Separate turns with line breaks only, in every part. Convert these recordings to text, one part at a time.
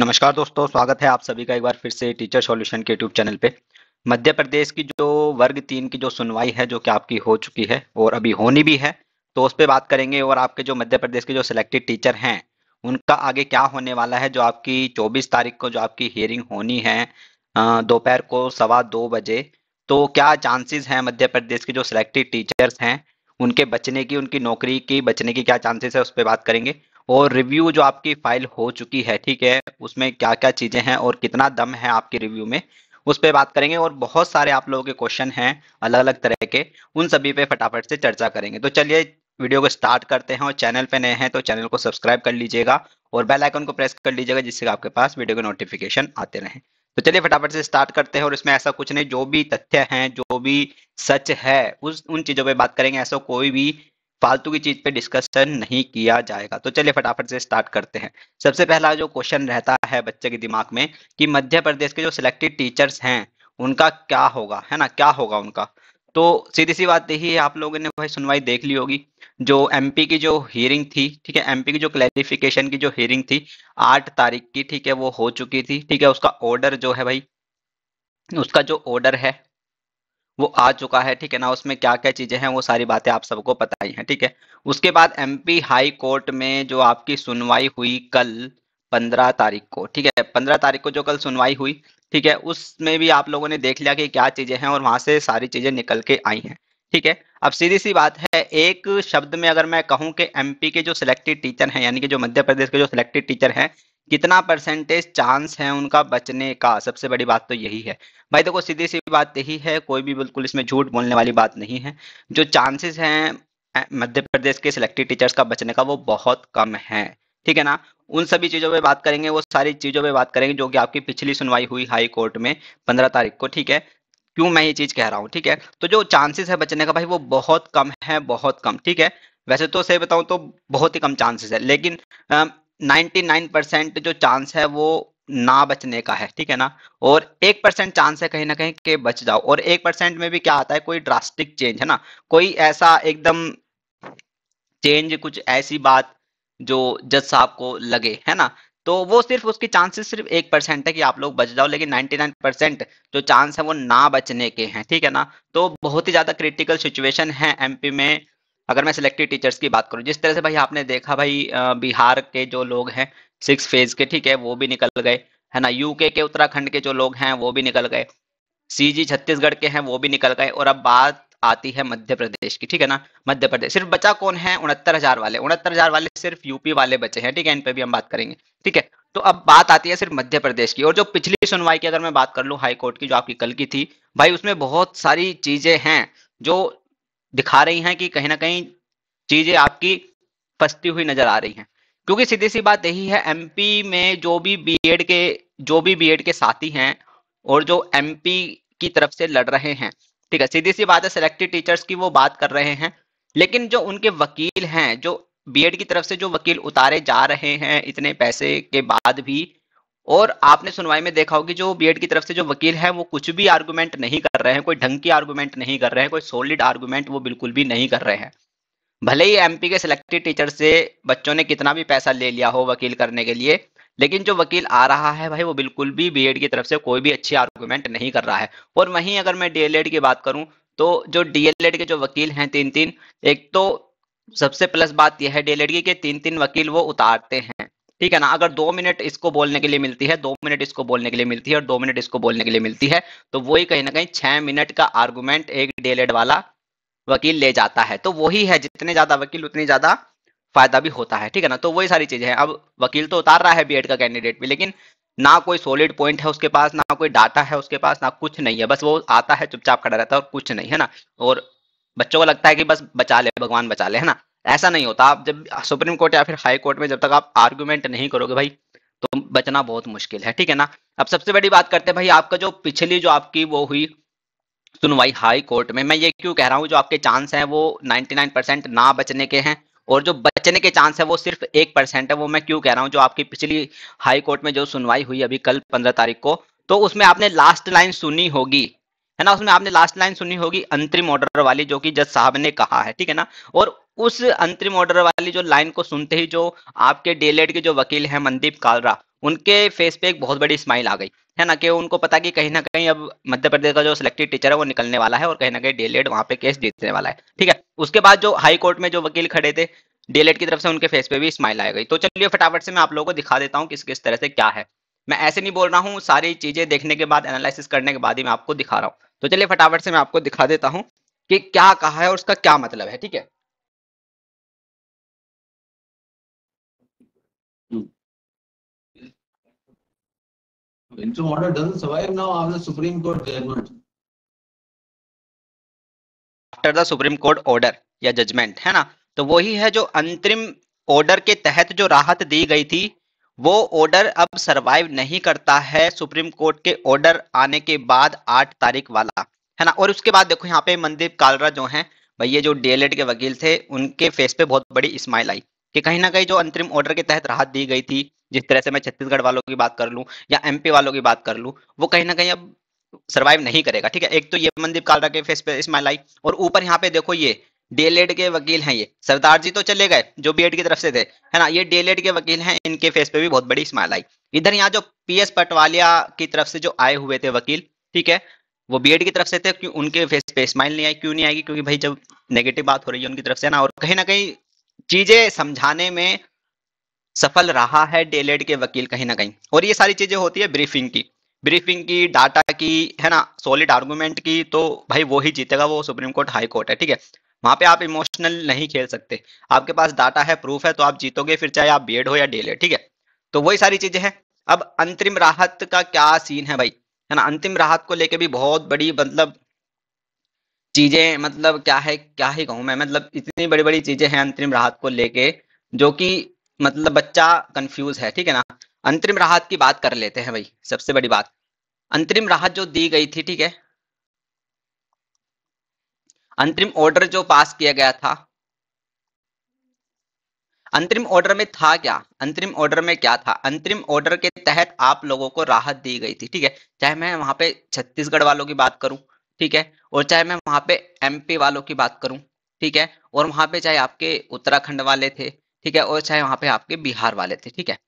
नमस्कार दोस्तों स्वागत है आप सभी का एक बार फिर से टीचर सॉल्यूशन के यूट्यूब चैनल पे मध्य प्रदेश की जो वर्ग तीन की जो सुनवाई है जो कि आपकी हो चुकी है और अभी होनी भी है तो उस पर बात करेंगे और आपके जो मध्य प्रदेश के जो सिलेक्टेड टीचर हैं उनका आगे क्या होने वाला है जो आपकी चौबीस तारीख को जो आपकी हियरिंग होनी है दोपहर को सवा दो बजे तो क्या चांसेस हैं मध्य प्रदेश के जो सिलेक्टेड टीचर्स हैं उनके बचने की उनकी नौकरी की बचने की क्या चांसेस है उस पर बात करेंगे और रिव्यू जो आपकी फाइल हो चुकी है ठीक है उसमें क्या क्या चीज़ें हैं और कितना दम है आपके रिव्यू में उस पर बात करेंगे और बहुत सारे आप लोगों के क्वेश्चन हैं अलग अलग तरह के उन सभी पे फटाफट से चर्चा करेंगे तो चलिए वीडियो को स्टार्ट करते हैं और चैनल पे नए हैं तो चैनल को सब्सक्राइब कर लीजिएगा और बेल आइकन को प्रेस कर लीजिएगा जिससे आपके पास वीडियो के नोटिफिकेशन आते रहे तो चलिए फटाफट से स्टार्ट करते हैं और इसमें ऐसा कुछ नहीं जो भी तथ्य है जो भी सच है उस उन चीज़ों पर बात करेंगे ऐसा कोई भी फालतू की चीज पे डिस्कशन नहीं किया जाएगा तो चलिए फटाफट से स्टार्ट करते हैं सबसे पहला जो क्वेश्चन रहता है बच्चे के दिमाग में कि मध्य प्रदेश के जो सिलेक्टेड टीचर्स हैं उनका क्या होगा है ना क्या होगा उनका तो सीधी सी बात यही है आप लोगों ने भाई सुनवाई देख ली होगी जो एमपी की जो हियरिंग थी ठीक है एमपी की जो क्लैरिफिकेशन की जो हियरिंग थी आठ तारीख की ठीक है वो हो चुकी थी ठीक है उसका ऑर्डर जो है भाई उसका जो ऑर्डर है वो आ चुका है ठीक है ना उसमें क्या क्या चीजें हैं वो सारी बातें आप सबको पता ही है ठीक है उसके बाद एमपी हाई कोर्ट में जो आपकी सुनवाई हुई कल पंद्रह तारीख को ठीक है पंद्रह तारीख को जो कल सुनवाई हुई ठीक है उसमें भी आप लोगों ने देख लिया कि क्या चीजें हैं और वहां से सारी चीजें निकल के आई हैं ठीक है अब सीधी सी बात है एक शब्द में अगर मैं कहूं कि एमपी के जो सिलेक्टेड टीचर हैं यानी कि जो मध्य प्रदेश के जो सिलेक्टेड टीचर हैं कितना परसेंटेज चांस है उनका बचने का सबसे बड़ी बात तो यही है भाई देखो सीधी सी बात यही है कोई भी बिल्कुल इसमें झूठ बोलने वाली बात नहीं है जो चांसेस हैं मध्य प्रदेश के सिलेक्टेड टीचर्स का बचने का वो बहुत कम है ठीक है ना उन सभी चीज़ों पे बात करेंगे वो सारी चीज़ों पे बात करेंगे जो कि आपकी पिछली सुनवाई हुई हाई कोर्ट में पंद्रह तारीख को ठीक है क्यों मैं ये चीज़ कह रहा हूँ ठीक है तो जो चांसेस है बचने का भाई वो बहुत कम है बहुत कम ठीक है वैसे तो सही बताऊं तो बहुत ही कम चांसेस है लेकिन 99 जो चांस है वो ना बचने का है ठीक है ना और एक परसेंट चांस है कहीं ना कहीं के बच जाओ और एक परसेंट में भी क्या आता है कोई ड्रास्टिक चेंज है ना कोई ऐसा एकदम चेंज कुछ ऐसी बात जो जज साहब को लगे है ना तो वो सिर्फ उसकी चांसेस सिर्फ एक परसेंट है कि आप लोग बच जाओ लेकिन 99 परसेंट जो चांस है वो ना बचने के हैं ठीक है ना तो बहुत ही ज्यादा क्रिटिकल सिचुएशन है एमपी में अगर मैं सिलेक्टेड टीचर्स की बात करूँ जिस तरह से भाई आपने देखा भाई बिहार के जो लोग हैं सिक्स फेज के ठीक है वो भी निकल गए है ना यूके के उत्तराखंड के जो लोग हैं वो भी निकल गए सीजी छत्तीसगढ़ के हैं वो भी निकल गए और अब बात आती है मध्य प्रदेश की ठीक है ना मध्य प्रदेश सिर्फ बचा कौन है उनहत्तर हजार वाले उनहत्तर हजार वाले सिर्फ यूपी वाले बचे हैं ठीक है इन पे भी हम बात करेंगे ठीक है तो अब बात आती है सिर्फ मध्य प्रदेश की और जो पिछली सुनवाई की अगर मैं बात कर लूँ हाईकोर्ट की जो आपकी कल की थी भाई उसमें बहुत सारी चीजें हैं जो दिखा रही हैं कि कहीं ना कहीं चीजें आपकी फंसती हुई नजर आ रही हैं क्योंकि सीधी सी बात यही है एमपी में जो भी बीएड के जो भी बीएड के साथी हैं और जो एमपी की तरफ से लड़ रहे हैं ठीक है सीधी सी बात है सिलेक्टेड टीचर्स की वो बात कर रहे हैं लेकिन जो उनके वकील हैं जो बीएड की तरफ से जो वकील उतारे जा रहे हैं इतने पैसे के बाद भी और आपने सुनवाई में देखा होगी जो बीएड की तरफ से जो वकील है वो कुछ भी आर्गूमेंट नहीं कर रहे हैं कोई ढंग की आर्गूमेंट नहीं कर रहे हैं कोई सॉलिड आर्गूमेंट वो बिल्कुल भी नहीं कर रहे हैं भले ही एमपी के सिलेक्टेड टीचर से बच्चों ने कितना भी पैसा ले लिया हो वकील करने के लिए लेकिन जो वकील आ रहा है भाई वो बिल्कुल भी बीएड की तरफ से कोई भी अच्छी आर्गूमेंट नहीं कर रहा है और वहीं अगर मैं डीएलएड की बात करूं तो जो डीएलएड के जो वकील हैं तीन तीन एक तो सबसे प्लस बात यह है डीएलएड की कि तीन तीन वकील वो उतारते हैं ठीक है ना अगर दो मिनट इसको बोलने के लिए मिलती है दो मिनट इसको बोलने के लिए मिलती है और दो मिनट इसको बोलने के लिए मिलती है तो वही कहीं ना कहीं छह मिनट का आर्गूमेंट एक डेलेड वाला वकील ले जाता है तो वही है जितने ज्यादा वकील उतनी ज्यादा फायदा भी होता है ठीक है ना तो वही सारी चीजें हैं अब वकील तो उतार रहा है बीएड का कैंडिडेट भी लेकिन ना कोई सॉलिड पॉइंट है उसके पास ना कोई डाटा है उसके पास ना कुछ नहीं है बस वो आता है चुपचाप खड़ा रहता है और कुछ नहीं है ना और बच्चों को लगता है कि बस बचा ले भगवान बचा ले है ना ऐसा नहीं होता आप जब सुप्रीम कोर्ट या फिर हाई कोर्ट में जब तक आप आर्ग्यूमेंट नहीं करोगे भाई तो बचना बहुत मुश्किल है ठीक है ना अब सबसे बड़ी बात करते हैं भाई आपका जो पिछली जो आपकी वो हुई सुनवाई हाई कोर्ट में मैं ये क्यों कह रहा हूँ जो आपके चांस हैं वो 99% ना बचने के हैं और जो बचने के चांस है वो सिर्फ एक परसेंट है वो मैं क्यों कह रहा हूँ जो आपकी पिछली हाई कोर्ट में जो सुनवाई हुई अभी कल पंद्रह तारीख को तो उसमें आपने लास्ट लाइन सुनी होगी है ना उसमें आपने लास्ट लाइन सुनी होगी अंतरिम ऑर्डर वाली जो कि जज साहब ने कहा है ठीक है ना और उस अंतरिम ऑर्डर वाली जो लाइन को सुनते ही जो आपके डेलेट के जो वकील हैं मनदीप कालरा उनके फेस पे एक बहुत बड़ी स्माइल आ गई है ना कि उनको पता कि कहीं ना कहीं अब मध्य प्रदेश का जो सिलेक्टेड टीचर है वो निकलने वाला है और कहीं ना कहीं डेलेट वहां पे केस जीतने वाला है ठीक है उसके बाद जो हाई कोर्ट में जो वकील खड़े थे डेलेट की तरफ से उनके फेस पे भी स्माइल आ गई तो चलिए फटाफट से मैं आप लोगों को दिखा देता हूँ किस किस तरह से क्या है मैं ऐसे नहीं बोल रहा हूँ सारी चीजें देखने के बाद एनालिसिस करने के बाद ही मैं आपको दिखा रहा हूँ तो चलिए फटाफट से मैं आपको दिखा देता हूँ कि क्या कहा है और उसका क्या मतलब है ठीक है
interim order doesn't survive now after the Supreme Court judgment.
after the supreme court order या जजमेंट है ना तो वही है जो अंतरिम ऑर्डर के तहत जो राहत दी गई थी वो ऑर्डर अब सरवाइव नहीं करता है सुप्रीम कोर्ट के ऑर्डर आने के बाद आठ तारीख वाला है ना और उसके बाद देखो यहाँ पे मनदीप कालरा जो हैं भैया जो डीएलएड के वकील थे उनके फेस पे बहुत बड़ी स्माइल आई कि कहीं ना कहीं जो अंतरिम ऑर्डर के तहत राहत दी गई थी जिस तरह से मैं छत्तीसगढ़ वालों की बात कर लूँ या एमपी वालों की बात कर लूँ वो कहीं ना कहीं अब सर्वाइव नहीं करेगा ठीक है एक तो ये मनदीप कालरा के फेस पे स्माइल आई और ऊपर यहाँ पे देखो ये डीएलएड के वकील हैं ये सरदार जी तो चले गए जो बी की तरफ से थे है ना ये डीएलएड के वकील हैं इनके फेस पे भी बहुत बड़ी स्माइल आई इधर यहाँ जो पीएस पटवालिया की तरफ से जो आए हुए थे वकील ठीक है वो बी की तरफ से थे क्यों उनके फेस पे स्माइल नहीं आई क्यों नहीं आएगी क्योंकि भाई जब नेगेटिव बात हो रही है उनकी तरफ से ना और कहीं ना कहीं चीजें समझाने में सफल रहा है डेलेड के वकील कहीं ना कहीं और ये सारी चीजें होती है ब्रीफिंग की ब्रीफिंग की डाटा की है ना सॉलिड आर्गूमेंट की तो भाई वो ही जीतेगा वो सुप्रीम कोर्ट हाई कोर्ट है ठीक है वहां पे आप इमोशनल नहीं खेल सकते आपके पास डाटा है प्रूफ है तो आप जीतोगे फिर चाहे आप बेड हो या डेलेड ठीक है तो वही सारी चीजें हैं अब अंतरिम राहत का क्या सीन है भाई है ना अंतिम राहत को लेके भी बहुत बड़ी मतलब चीजें मतलब क्या है क्या ही कहूँ मैं मतलब इतनी बड़ी बड़ी चीजें हैं अंतरिम राहत को लेके जो कि मतलब बच्चा कंफ्यूज है ठीक है ना अंतरिम राहत की बात कर लेते हैं भाई सबसे बड़ी बात अंतरिम राहत जो दी गई थी ठीक है अंतरिम ऑर्डर जो पास किया गया था अंतरिम ऑर्डर में था क्या अंतरिम ऑर्डर में क्या था अंतरिम ऑर्डर के तहत आप लोगों को राहत दी गई थी ठीक है चाहे मैं वहां पे छत्तीसगढ़ वालों की बात करूं ठीक है और चाहे मैं वहां पे एमपी वालों की बात करूं ठीक है और वहां पे चाहे आपके उत्तराखंड वाले थे ठीक है और चाहे वहां पे आपके बिहार वाले थे ठीक है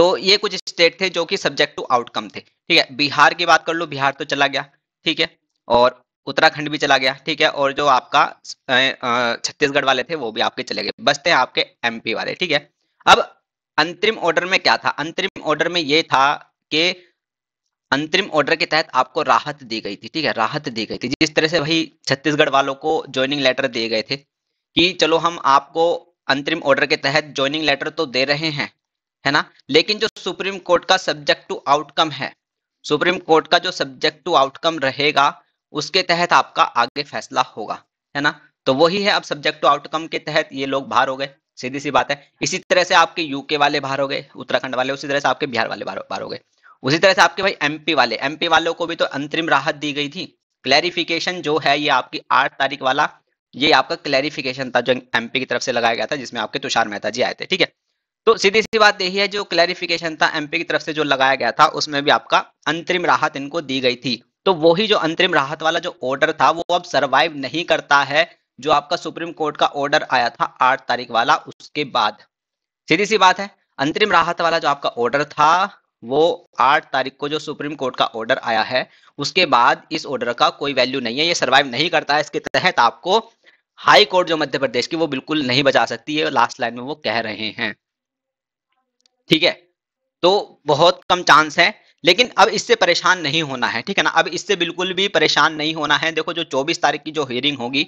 तो ये कुछ स्टेट थे जो कि सब्जेक्ट टू आउटकम थे ठीक है बिहार की बात कर लो बिहार तो चला गया ठीक है और उत्तराखंड भी चला गया ठीक है और जो आपका छत्तीसगढ़ वाले थे वो भी आपके चले गए बचते हैं आपके एमपी वाले ठीक है अब अंतरिम ऑर्डर में क्या था अंतरिम ऑर्डर में ये था कि अंतरिम ऑर्डर के तहत आपको राहत दी गई थी ठीक है राहत दी गई थी जिस तरह से भाई छत्तीसगढ़ वालों को ज्वाइनिंग लेटर दिए गए थे कि चलो हम आपको अंतरिम ऑर्डर के तहत ज्वाइनिंग लेटर तो दे रहे हैं है ना लेकिन जो सुप्रीम कोर्ट का सब्जेक्ट टू आउटकम है सुप्रीम कोर्ट का जो सब्जेक्ट टू आउटकम रहेगा उसके तहत आपका आगे फैसला होगा है ना तो वही है अब सब्जेक्ट टू आउटकम के तहत ये लोग बाहर हो गए सीधी सी बात है इसी तरह से आपके यूके वाले बाहर हो गए उत्तराखंड वाले उसी तरह से आपके बिहार वाले बाहर हो गए उसी तरह से आपके भाई एमपी वाले एमपी वालों को भी तो अंतरिम राहत दी गई थी क्लैरिफिकेशन जो है ये आपकी आठ तारीख वाला ये आपका क्लैरिफिकेशन था जो एमपी की तरफ से लगाया गया था जिसमें आपके तुषार मेहता जी आए थे ठीक है तो सीधी सी बात यही है जो क्लैरिफिकेशन था एमपी की तरफ से जो लगाया गया था उसमें भी आपका अंतरिम राहत इनको दी गई थी तो वही जो अंतरिम राहत वाला जो ऑर्डर था वो अब सर्वाइव नहीं करता है जो आपका सुप्रीम कोर्ट का ऑर्डर आया था आठ तारीख वाला उसके बाद सीधी सी बात है अंतरिम राहत वाला जो आपका ऑर्डर था वो आठ तारीख को जो सुप्रीम कोर्ट का ऑर्डर आया है उसके बाद इस ऑर्डर का कोई वैल्यू नहीं है ये सर्वाइव नहीं करता है इसके तहत आपको हाई कोर्ट जो मध्य प्रदेश की वो बिल्कुल नहीं बचा सकती है लास्ट लाइन में वो कह रहे हैं ठीक है तो बहुत कम चांस है लेकिन अब इससे परेशान नहीं होना है ठीक है ना अब इससे बिल्कुल भी परेशान नहीं होना है देखो जो 24 तारीख की जो हियरिंग होगी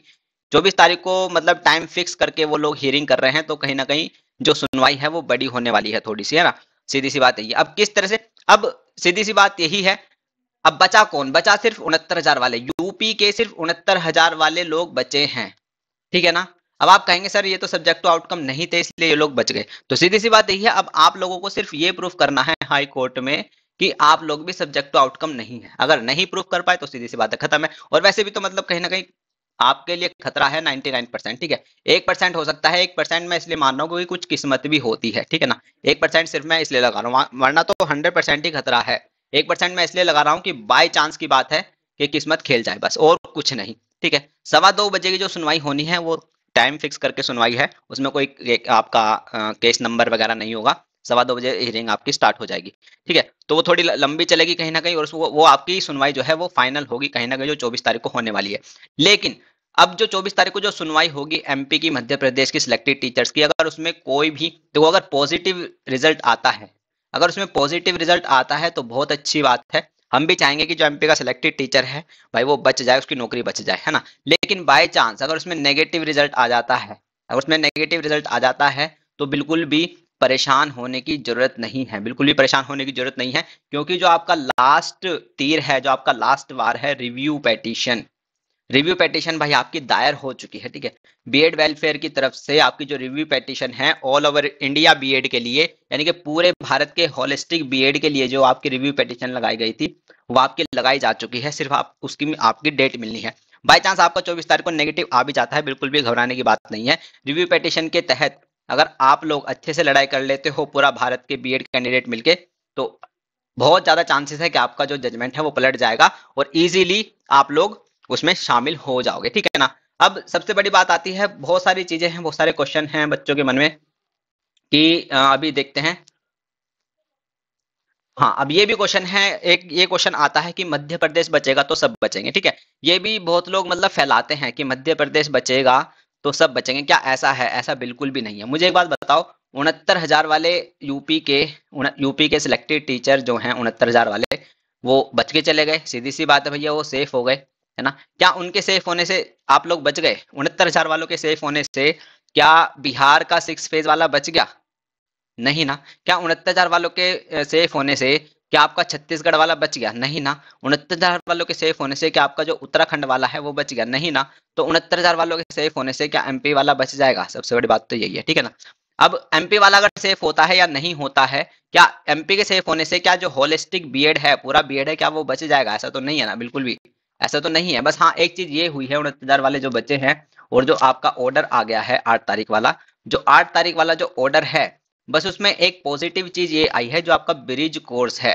24 तारीख को मतलब टाइम फिक्स करके वो लोग हियरिंग कर रहे हैं तो कहीं ना कहीं जो सुनवाई है वो बड़ी होने वाली है थोड़ी सी है ना सीधी सी बात यही अब किस तरह से अब सीधी सी बात यही है अब बचा कौन बचा सिर्फ उनहत्तर हजार वाले यूपी के सिर्फ उनहत्तर हजार वाले लोग बचे हैं ठीक है ना अब आप कहेंगे सर ये तो सब्जेक्ट आउटकम नहीं थे इसलिए ये लोग बच गए तो सीधी सी बात यही है अब आप लोगों को सिर्फ ये प्रूफ करना है हाई कोर्ट में कि आप लोग भी सब्जेक्ट आउटकम नहीं है अगर नहीं प्रूफ कर पाए तो सीधी सी बात खत्म है और वैसे भी तो मतलब कहीं ना कहीं आपके लिए खतरा है 99 ठीक है एक परसेंट हो सकता है एक परसेंट मैं इसलिए मान रहा हूँ क्योंकि कुछ किस्मत भी होती है ठीक है ना एक परसेंट सिर्फ मैं इसलिए लगा रहा हूँ वरना तो हंड्रेड परसेंट ही खतरा है एक परसेंट मैं इसलिए लगा रहा हूँ कि बाय चांस की बात है कि किस्मत खेल जाए बस और कुछ नहीं ठीक है सवा दो बजे की जो सुनवाई होनी है वो टाइम फिक्स करके सुनवाई है उसमें कोई आपका केस नंबर वगैरह नहीं होगा सवा दो बजे हियरिंग आपकी स्टार्ट हो जाएगी ठीक है तो वो थोड़ी लंबी चलेगी कहीं ना कहीं और वो, आपकी सुनवाई जो है वो फाइनल होगी कहीं ना कहीं जो 24 तारीख को होने वाली है लेकिन अब जो 24 तारीख को जो सुनवाई होगी एमपी की मध्य प्रदेश की सिलेक्टेड टीचर्स की अगर उसमें कोई भी देखो अगर पॉजिटिव रिजल्ट आता है अगर उसमें पॉजिटिव रिजल्ट आता है तो बहुत अच्छी बात है हम भी चाहेंगे कि जो एमपी का सिलेक्टेड टीचर है भाई वो बच जाए उसकी नौकरी बच जाए है ना लेकिन बाय चांस अगर उसमें नेगेटिव रिजल्ट आ जाता है अगर उसमें नेगेटिव रिजल्ट आ जाता है तो बिल्कुल भी परेशान होने की जरूरत नहीं है बिल्कुल भी परेशान होने की जरूरत नहीं है क्योंकि जो आपका लास्ट तीर है जो आपका लास्ट वार है रिव्यू पेटिशन रिव्यू पेटिशन भाई आपकी दायर हो चुकी है ठीक है बीएड वेलफेयर की तरफ से आपकी जो रिव्यू पेटिशन है ऑल ओवर इंडिया बीएड के लिए यानी कि पूरे भारत के होलिस्टिक बीएड के लिए जो आपकी रिव्यू पेटिशन लगाई गई थी वो आपकी लगाई जा चुकी है सिर्फ आप उसकी आपकी डेट मिलनी है बाई चांस आपका चौबीस तारीख को नेगेटिव आ भी जाता है बिल्कुल भी घबराने की बात नहीं है रिव्यू पेटिशन के तहत अगर आप लोग अच्छे से लड़ाई कर लेते हो पूरा भारत के बी कैंडिडेट मिलकर तो बहुत ज्यादा चांसेस है कि आपका जो जजमेंट है वो पलट जाएगा और इजीली आप लोग उसमें शामिल हो जाओगे ठीक है ना अब सबसे बड़ी बात आती है बहुत सारी चीजें हैं बहुत सारे क्वेश्चन हैं बच्चों के मन में कि अभी देखते हैं हाँ अब ये भी क्वेश्चन है एक ये क्वेश्चन आता है कि मध्य प्रदेश बचेगा तो सब बचेंगे ठीक है ये भी बहुत लोग मतलब फैलाते हैं कि मध्य प्रदेश बचेगा तो सब बचेंगे क्या ऐसा है ऐसा बिल्कुल भी नहीं है मुझे एक बात बताओ उनहत्तर हजार वाले यूपी के यूपी के सिलेक्टेड टीचर जो हैं उनहत्तर हजार वाले वो बच के चले गए सीधी सी बात है भैया वो सेफ हो गए है ना क्या उनके सेफ होने से आप लोग बच गए उनहत्तर हजार वालों के सेफ होने से क्या बिहार का सिक्स फेज वाला बच गया नहीं ना क्या उनहत्तर हजार वालों के सेफ होने से क्या आपका छत्तीसगढ़ वाला बच गया नहीं ना उनहत्तर हजार वालों के सेफ होने से क्या आपका जो उत्तराखंड वाला है वो बच गया नहीं ना तो उनहत्तर हजार वालों के सेफ होने से क्या एमपी वाला बच जाएगा सबसे बड़ी बात तो यही है ठीक है ना अब एमपी वाला अगर सेफ होता है या नहीं होता है क्या एमपी के सेफ होने से क्या जो होलिस्टिक बीएड है पूरा बीएड है क्या वो बच जाएगा ऐसा तो नहीं है ना बिल्कुल भी ऐसा तो नहीं है बस हाँ एक चीज ये हुई है उनतीस वाले जो बच्चे हैं और जो आपका ऑर्डर आ गया है आठ तारीख वाला जो आठ तारीख वाला जो ऑर्डर है बस उसमें एक पॉजिटिव चीज ये आई है जो आपका ब्रिज कोर्स है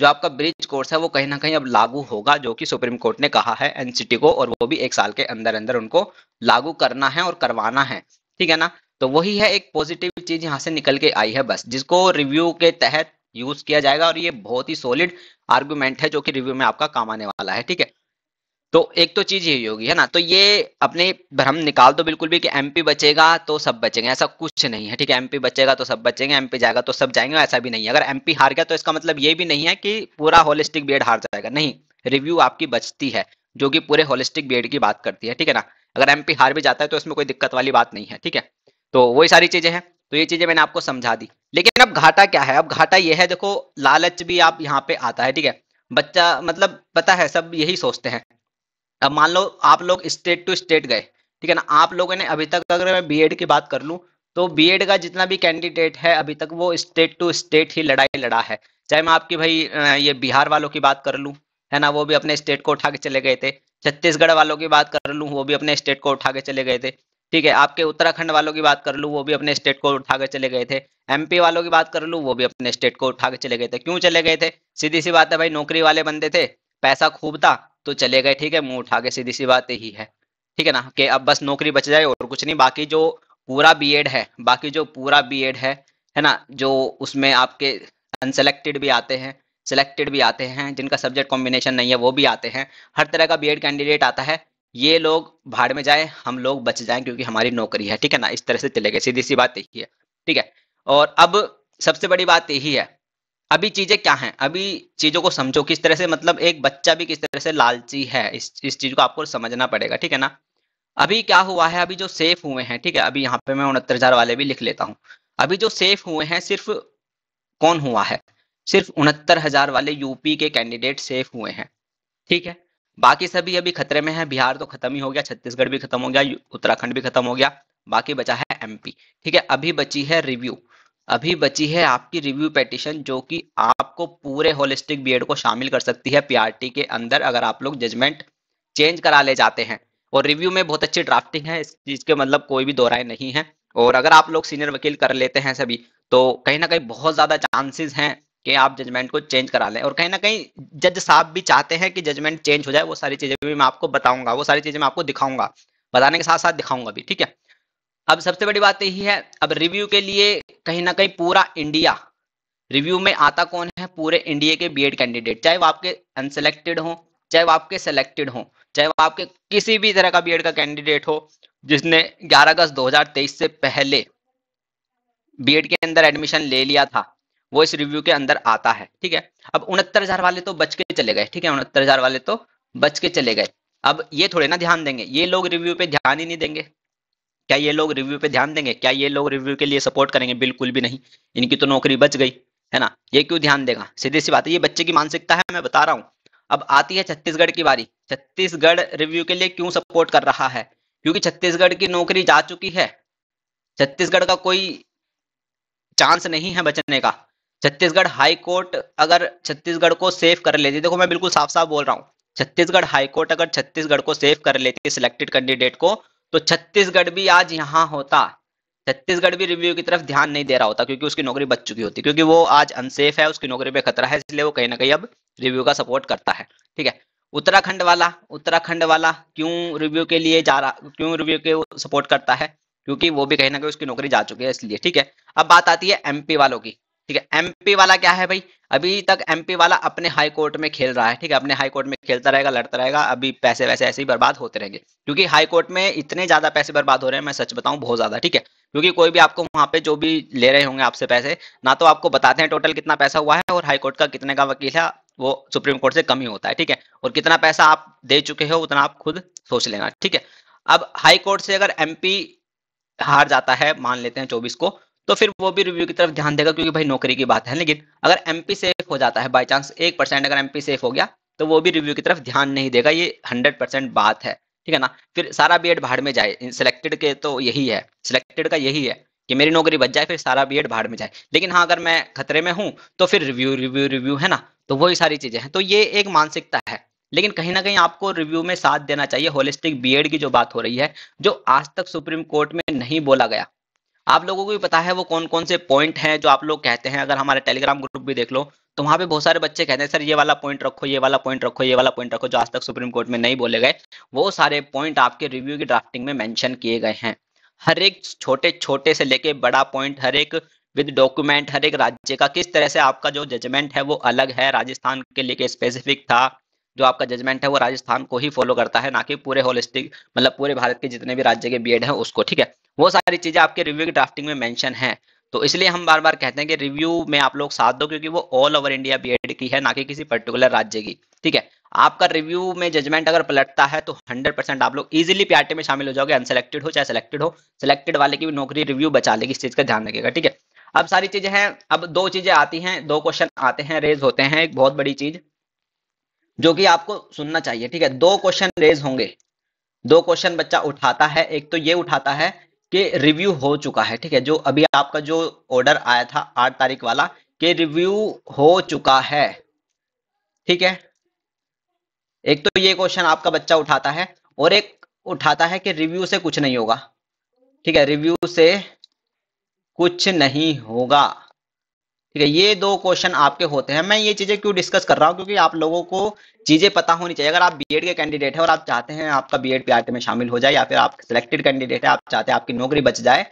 जो आपका ब्रिज कोर्स है वो कहीं ना कहीं अब लागू होगा जो कि सुप्रीम कोर्ट ने कहा है एनसीटी को और वो भी एक साल के अंदर अंदर उनको लागू करना है और करवाना है ठीक है ना तो वही है एक पॉजिटिव चीज यहाँ से निकल के आई है बस जिसको रिव्यू के तहत यूज किया जाएगा और ये बहुत ही सॉलिड आर्ग्यूमेंट है जो कि रिव्यू में आपका काम आने वाला है ठीक है तो एक तो चीज यही होगी है ना तो ये अपने भ्रम निकाल दो तो बिल्कुल भी कि एमपी बचेगा तो सब बचेंगे ऐसा कुछ नहीं है ठीक है एमपी बचेगा तो सब बचेंगे एमपी जाएगा तो सब जाएंगे ऐसा भी नहीं है अगर एमपी हार गया तो इसका मतलब ये भी नहीं है कि पूरा होलिस्टिक बेड हार जाएगा नहीं रिव्यू आपकी बचती है जो कि पूरे होलिस्टिक बेड की बात करती है ठीक है ना अगर पी हार भी जाता है तो इसमें कोई दिक्कत वाली बात नहीं है ठीक है तो वही सारी चीजें हैं तो ये चीजें मैंने आपको समझा दी लेकिन अब घाटा क्या है अब घाटा ये है देखो लालच भी आप यहाँ पे आता है ठीक है बच्चा मतलब पता है सब यही सोचते हैं अब मान लो आप लोग स्टेट टू स्टेट गए ठीक है ना आप लोगों ने अभी तक अगर मैं बीएड की बात कर लूँ तो बीएड का जितना भी कैंडिडेट है अभी तक वो स्टेट टू स्टेट ही लड़ाई लड़ा है चाहे मैं आपकी भाई ये बिहार वालों की बात कर लूँ है ना वो भी अपने स्टेट को उठा के चले गए थे छत्तीसगढ़ वालों की बात कर लूँ वो भी अपने स्टेट को उठा के चले गए थे ठीक है आपके उत्तराखंड वालों की बात कर लूँ वो भी अपने स्टेट को उठा के चले गए थे एमपी वालों की बात कर लूँ वो भी अपने स्टेट को उठा के चले गए थे क्यों चले गए थे सीधी सी बात है भाई नौकरी वाले बंदे थे पैसा खूब था तो चले गए ठीक है मुंह उठा के सीधी सी बात यही है ठीक है ना कि अब बस नौकरी बच जाए और कुछ नहीं बाकी जो पूरा बीएड है बाकी जो पूरा बीएड है है ना जो उसमें आपके अनसेलेक्टेड भी आते हैं सिलेक्टेड भी आते हैं जिनका सब्जेक्ट कॉम्बिनेशन नहीं है वो भी आते हैं हर तरह का बी कैंडिडेट आता है ये लोग भाड़ में जाए हम लोग बच जाएं क्योंकि हमारी नौकरी है ठीक है ना इस तरह से चले गए सीधी सी बात यही है ठीक है और अब सबसे बड़ी बात यही है अभी चीजें क्या हैं अभी चीजों को समझो किस तरह से मतलब एक बच्चा भी किस तरह से लालची है इस इस चीज को आपको समझना पड़ेगा ठीक है ना अभी क्या हुआ है अभी जो सेफ हुए हैं ठीक है अभी यहाँ पे मैं उनहत्तर हजार वाले भी लिख लेता हूँ अभी जो सेफ हुए हैं सिर्फ कौन हुआ है सिर्फ उनहत्तर हजार वाले यूपी के कैंडिडेट सेफ हुए हैं ठीक है बाकी सभी अभी खतरे में है बिहार तो खत्म ही हो गया छत्तीसगढ़ भी खत्म हो गया उत्तराखंड भी खत्म हो गया बाकी बचा है एमपी ठीक है अभी बची है रिव्यू अभी बची है आपकी रिव्यू पेटिशन जो कि आपको पूरे होलिस्टिक बीएड को शामिल कर सकती है पीआरटी के अंदर अगर आप लोग जजमेंट चेंज करा ले जाते हैं और रिव्यू में बहुत अच्छी ड्राफ्टिंग है इस चीज़ के मतलब कोई भी दोहराए नहीं है और अगर आप लोग सीनियर वकील कर लेते हैं सभी तो कहीं ना कहीं बहुत ज़्यादा चांसेस हैं कि आप जजमेंट को चेंज करा लें और कहीं ना कहीं जज साहब भी चाहते हैं कि जजमेंट चेंज हो जाए वो सारी चीज़ें भी मैं आपको बताऊंगा वो सारी चीज़ें मैं आपको दिखाऊंगा बताने के साथ साथ दिखाऊंगा भी ठीक है अब सबसे बड़ी बात यही है अब रिव्यू के लिए कहीं ना कहीं पूरा इंडिया रिव्यू में आता कौन है पूरे इंडिया के बीएड कैंडिडेट चाहे वो आपके अनसेलेक्टेड हो चाहे वो आपके सेलेक्टेड हो चाहे वो आपके किसी भी तरह का बीएड का कैंडिडेट हो जिसने 11 अगस्त 2023 से पहले बीएड के अंदर एडमिशन ले लिया था वो इस रिव्यू के अंदर आता है ठीक है अब उनहत्तर हजार वाले तो बच के चले गए ठीक है उनहत्तर हजार वाले तो बच के चले गए अब ये थोड़े ना ध्यान देंगे ये लोग रिव्यू पे ध्यान ही नहीं देंगे क्या ये लोग रिव्यू पे ध्यान देंगे क्या ये लोग रिव्यू के लिए सपोर्ट करेंगे बिल्कुल भी नहीं इनकी तो नौकरी बच गई है ना ये क्यों ध्यान देगा सीधी सी बात है ये बच्चे की मानसिकता है मैं बता रहा हूँ अब आती है छत्तीसगढ़ की बारी छत्तीसगढ़ रिव्यू के लिए क्यों सपोर्ट कर रहा है क्योंकि छत्तीसगढ़ की नौकरी जा चुकी है छत्तीसगढ़ का कोई चांस नहीं है बचने का छत्तीसगढ़ हाई कोर्ट अगर छत्तीसगढ़ को सेफ कर लेती देखो मैं बिल्कुल साफ साफ बोल रहा हूँ छत्तीसगढ़ हाईकोर्ट अगर छत्तीसगढ़ को सेफ कर लेती सिलेक्टेड कैंडिडेट को तो छत्तीसगढ़ भी आज यहाँ होता छत्तीसगढ़ भी रिव्यू की तरफ ध्यान नहीं दे रहा होता क्योंकि उसकी नौकरी बच चुकी होती क्योंकि वो आज अनसेफ है उसकी नौकरी पे खतरा है इसलिए वो कहीं ना कहीं अब रिव्यू का सपोर्ट करता है ठीक है उत्तराखंड वाला उत्तराखंड वाला क्यों रिव्यू के लिए जा रहा क्यों रिव्यू के सपोर्ट करता है क्योंकि वो भी कहीं ना कहीं उसकी नौकरी जा चुकी है इसलिए ठीक है अब बात आती है एमपी वालों की ठीक है एमपी वाला क्या है भाई अभी तक एमपी वाला अपने हाई कोर्ट में खेल रहा है ठीक है अपने हाई कोर्ट में खेलता रहेगा लड़ता रहेगा अभी पैसे वैसे ऐसे ही बर्बाद होते रहेंगे क्योंकि हाई कोर्ट में इतने ज्यादा पैसे बर्बाद हो रहे हैं मैं सच बताऊं बहुत ज्यादा ठीक है क्योंकि कोई भी आपको वहां पे जो भी ले रहे होंगे आपसे पैसे ना तो आपको बताते हैं टोटल कितना पैसा हुआ है और हाईकोर्ट का कितने का वकील है वो सुप्रीम कोर्ट से कम ही होता है ठीक है और कितना पैसा आप दे चुके हो उतना आप खुद सोच लेना ठीक है अब हाईकोर्ट से अगर एम हार जाता है मान लेते हैं चौबीस को तो फिर वो भी रिव्यू की तरफ ध्यान देगा क्योंकि भाई नौकरी की बात है लेकिन अगर एमपी सेफ हो जाता है बाई चांस एक परसेंट अगर एमपी सेफ हो गया तो वो भी रिव्यू की तरफ ध्यान नहीं देगा ये हंड्रेड परसेंट बात है ठीक है ना फिर सारा बी एड भाड़ में जाए सिलेक्टेड के तो यही है सिलेक्टेड का यही है कि मेरी नौकरी बच जाए फिर सारा बी एड भाड़ में जाए लेकिन हाँ अगर मैं खतरे में हूँ तो फिर रिव्यू रिव्यू रिव्यू है ना तो वही सारी चीजें हैं तो ये एक मानसिकता है लेकिन कहीं ना कहीं आपको रिव्यू में साथ देना चाहिए होलिस्टिक बीएड की जो बात हो रही है जो आज तक सुप्रीम कोर्ट में नहीं बोला गया आप लोगों को भी पता है वो कौन कौन से पॉइंट हैं जो आप लोग कहते हैं अगर हमारे टेलीग्राम ग्रुप भी देख लो तो वहाँ पे बहुत सारे बच्चे कहते हैं सर ये वाला पॉइंट रखो ये वाला पॉइंट रखो ये वाला पॉइंट रखो जो आज तक सुप्रीम कोर्ट में नहीं बोले गए वो सारे पॉइंट आपके रिव्यू की ड्राफ्टिंग में मैंशन किए गए हैं हर एक छोटे छोटे से लेके बड़ा पॉइंट हर एक विद डॉक्यूमेंट हर एक राज्य का किस तरह से आपका जो जजमेंट है वो अलग है राजस्थान के लेके स्पेसिफिक था जो आपका जजमेंट है वो राजस्थान को ही फॉलो करता है ना कि पूरे होलिस्टिक मतलब पूरे भारत के जितने भी राज्य के बी है उसको ठीक है वो सारी चीजें आपके रिव्यू की ड्राफ्टिंग में मैंशन है तो इसलिए हम बार बार कहते हैं कि रिव्यू में आप लोग साथ दो क्योंकि वो ऑल ओवर इंडिया बी की है ना कि किसी पर्टिकुलर राज्य की ठीक है आपका रिव्यू में जजमेंट अगर पलटता है तो 100 परसेंट आप लोग इजीली पीआरटी में शामिल हो जाओगे अनसेलेक्टेड हो चाहे सिलेक्टेड हो सिलेक्टेड वाले की भी नौकरी रिव्यू बचा लेगी इस चीज का ध्यान रखेगा ठीक है अब सारी चीजें हैं अब दो चीजें आती हैं दो क्वेश्चन आते हैं रेज होते हैं एक बहुत बड़ी चीज जो कि आपको सुनना चाहिए ठीक है दो क्वेश्चन रेज होंगे दो क्वेश्चन बच्चा उठाता है एक तो ये उठाता है कि रिव्यू हो चुका है ठीक है जो अभी आपका जो ऑर्डर आया था आठ तारीख वाला कि रिव्यू हो चुका है ठीक है एक तो ये क्वेश्चन आपका बच्चा उठाता है और एक उठाता है कि रिव्यू से कुछ नहीं होगा ठीक है रिव्यू से कुछ नहीं होगा ठीक है ये दो क्वेश्चन आपके होते हैं मैं ये चीजें क्यों डिस्कस कर रहा हूँ क्योंकि आप लोगों को चीजें पता होनी चाहिए अगर आप बी के कैंडिडेट है और आप चाहते हैं आपका बी एड में शामिल हो जाए या फिर आप सिलेक्टेड कैंडिडेट है आप चाहते हैं आपकी नौकरी बच जाए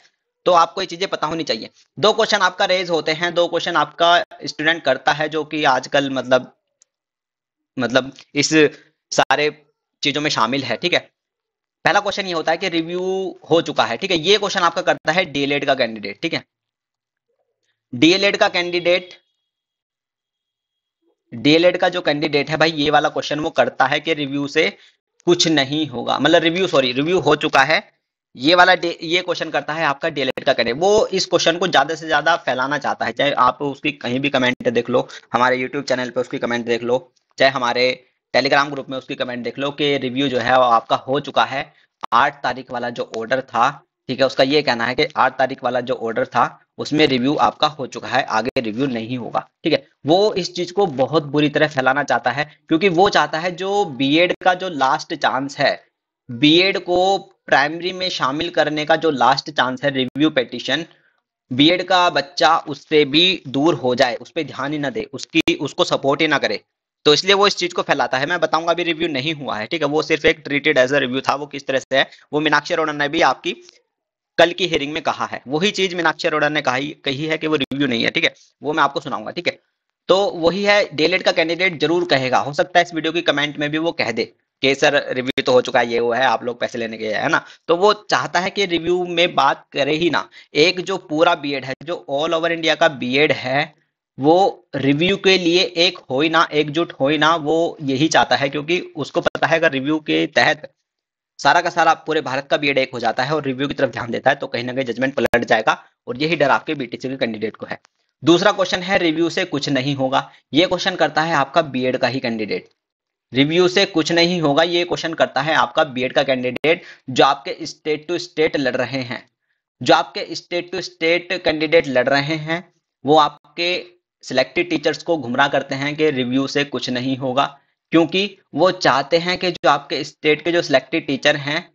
तो आपको ये चीजें पता होनी चाहिए दो क्वेश्चन आपका रेज होते हैं दो क्वेश्चन आपका स्टूडेंट करता है जो कि आजकल मतलब मतलब इस सारे चीजों में शामिल है ठीक है पहला क्वेश्चन ये होता है कि रिव्यू हो चुका है ठीक है ये क्वेश्चन आपका करता है डीएलएड e का कैंडिडेट ठीक है डीएलएड का कैंडिडेट डीएलएड का जो कैंडिडेट है भाई ये वाला क्वेश्चन वो करता है कि रिव्यू से कुछ नहीं होगा मतलब रिव्यू सॉरी रिव्यू हो चुका है ये वाला ये क्वेश्चन करता है आपका डीएलएड का कैंडिडेट वो इस क्वेश्चन को ज्यादा से ज्यादा फैलाना चाहता है चाहे आप उसकी कहीं भी कमेंट देख लो हमारे यूट्यूब चैनल पे उसकी कमेंट देख लो चाहे हमारे टेलीग्राम ग्रुप में उसकी कमेंट देख लो कि रिव्यू जो है वो आपका हो चुका है आठ तारीख वाला जो ऑर्डर था ठीक है उसका ये कहना है कि आठ तारीख वाला जो ऑर्डर था उसमें रिव्यू आपका हो चुका है आगे रिव्यू नहीं होगा ठीक है वो इस चीज को बहुत बुरी तरह फैलाना चाहता है क्योंकि वो चाहता है जो बीएड का जो लास्ट चांस है बीएड को प्राइमरी में शामिल करने का जो लास्ट चांस है रिव्यू पेटिशन बीएड का बच्चा उससे भी दूर हो जाए उस पर ध्यान ही ना दे उसकी उसको सपोर्ट ही ना करे तो इसलिए वो इस चीज को फैलाता है मैं बताऊंगा अभी रिव्यू नहीं हुआ है ठीक है वो सिर्फ एक ट्रीटेड एज अ रिव्यू था वो किस तरह से है वो मीनाक्षी अरोड़ा ने भी आपकी कल की हेयरिंग में कहा है वही चीज मीनाक्षी अरोड़ा ने कही कही है कि वो रिव्यू नहीं है ठीक है वो मैं आपको सुनाऊंगा ठीक है तो वही है डेलेट का कैंडिडेट जरूर कहेगा हो सकता है इस वीडियो की कमेंट में भी वो कह दे कि सर रिव्यू तो हो चुका है ये वो है आप लोग पैसे लेने के है ना तो वो चाहता है कि रिव्यू में बात करे ही ना एक जो पूरा बीएड है जो ऑल ओवर इंडिया का बीएड है वो रिव्यू के लिए एक हो ही ना एकजुट हो ही ना वो यही चाहता है क्योंकि उसको पता है अगर रिव्यू के तहत सारा का सारा पूरे भारत का बीएड एक हो जाता है और रिव्यू की तरफ ध्यान देता है तो कहीं ना कहीं जजमेंट पलट जाएगा और यही डर आपके बीटीसी के कैंडिडेट को है दूसरा क्वेश्चन है रिव्यू से कुछ नहीं होगा ये क्वेश्चन करता है आपका बी का ही कैंडिडेट रिव्यू से कुछ नहीं होगा ये क्वेश्चन करता है आपका बीएड का कैंडिडेट जो आपके स्टेट टू स्टेट लड़ रहे हैं जो आपके स्टेट टू स्टेट कैंडिडेट लड़ रहे हैं वो आपके सिलेक्टेड टीचर्स को घुमरा करते हैं कि रिव्यू से कुछ नहीं होगा क्योंकि वो चाहते हैं कि जो आपके स्टेट के जो सिलेक्टेड टीचर हैं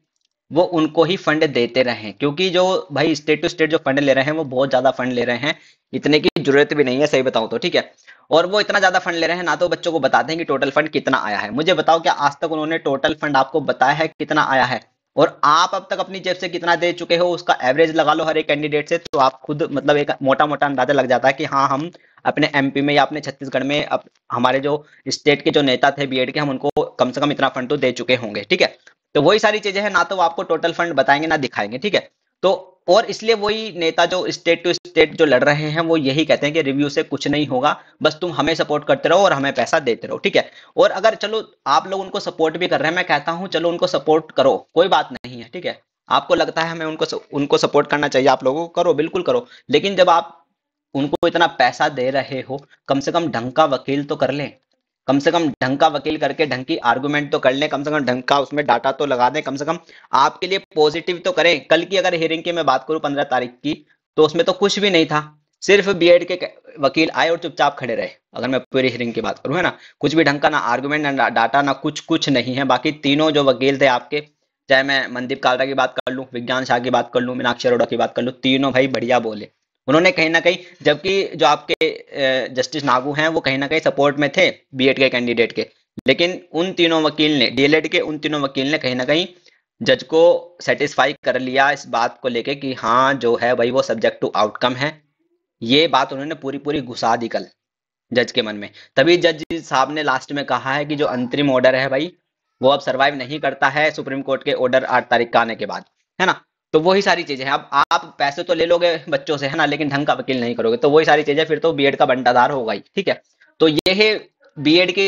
वो उनको ही फंड देते रहें क्योंकि जो भाई स्टेट टू स्टेट जो फंड ले रहे हैं वो बहुत ज्यादा फंड ले रहे हैं इतने की जरूरत भी नहीं है सही बताऊं तो ठीक है और वो इतना ज्यादा फंड ले रहे हैं ना तो बच्चों को बताते हैं कि टोटल फंड कितना आया है मुझे बताओ कि आज तक उन्होंने टोटल फंड आपको बताया है कितना आया है और आप अब तक अपनी जेब से कितना दे चुके हो उसका एवरेज लगा लो हर एक कैंडिडेट से तो आप खुद मतलब एक मोटा मोटा अंदाजा लग जाता है कि हाँ हम अपने एमपी में या अपने छत्तीसगढ़ में अप, हमारे जो स्टेट के जो नेता थे बीएड के हम उनको कम से कम इतना फंड तो दे चुके होंगे ठीक है तो वही सारी चीजें हैं ना तो आपको टोटल फंड बताएंगे ना दिखाएंगे ठीक है तो और इसलिए वही नेता जो स्टेट टू स्टेट जो लड़ रहे हैं वो यही कहते हैं कि रिव्यू से कुछ नहीं होगा बस तुम हमें सपोर्ट करते रहो और हमें पैसा देते रहो ठीक है और अगर चलो आप लोग उनको सपोर्ट भी कर रहे हैं मैं कहता हूँ चलो उनको सपोर्ट करो कोई बात नहीं है ठीक है आपको लगता है हमें उनको उनको सपोर्ट करना चाहिए आप लोगों को करो बिल्कुल करो लेकिन जब आप उनको इतना पैसा दे रहे हो कम से कम ढंग का वकील तो कर लें कम से कम ढंग का वकील करके ढंग की आर्गुमेंट तो कर लें कम से कम ढंग का उसमें डाटा तो लगा दें कम से कम आपके लिए पॉजिटिव तो करें कल की अगर हियरिंग की मैं बात करूं पंद्रह तारीख की तो उसमें तो कुछ भी नहीं था सिर्फ एड के वकील आए और चुपचाप खड़े रहे अगर मैं पूरी हियरिंग की बात करूं है ना कुछ भी ढंग का ना आर्गूमेंट ना डाटा ना कुछ कुछ नहीं है बाकी तीनों जो वकील थे आपके चाहे मैं मनदीप कालरा की बात कर लूँ विज्ञान शाह की बात कर लूँ मीनाक्षी अरोड़ा की बात कर लूँ तीनों भाई बढ़िया बोले उन्होंने कहीं ना कहीं जबकि जो आपके जस्टिस नागू हैं वो कहीं ना कहीं सपोर्ट में थे बीएड के कैंडिडेट के लेकिन उन तीनों वकील ने डीएलएड के उन तीनों वकील ने कहीं ना कहीं जज को सेटिस्फाई कर लिया इस बात को लेके कि हाँ जो है भाई वो सब्जेक्ट टू आउटकम है ये बात उन्होंने पूरी पूरी घुसा दी कल जज के मन में तभी जज साहब ने लास्ट में कहा है कि जो अंतरिम ऑर्डर है भाई वो अब सर्वाइव नहीं करता है सुप्रीम कोर्ट के ऑर्डर आठ तारीख का आने के बाद है ना तो वही सारी चीजें हैं अब आप पैसे तो ले लोगे बच्चों से है ना लेकिन ढंग का वकील नहीं करोगे तो वही सारी चीजें फिर तो बीएड का बंटाधार होगा ही ठीक है तो ये है बीएड के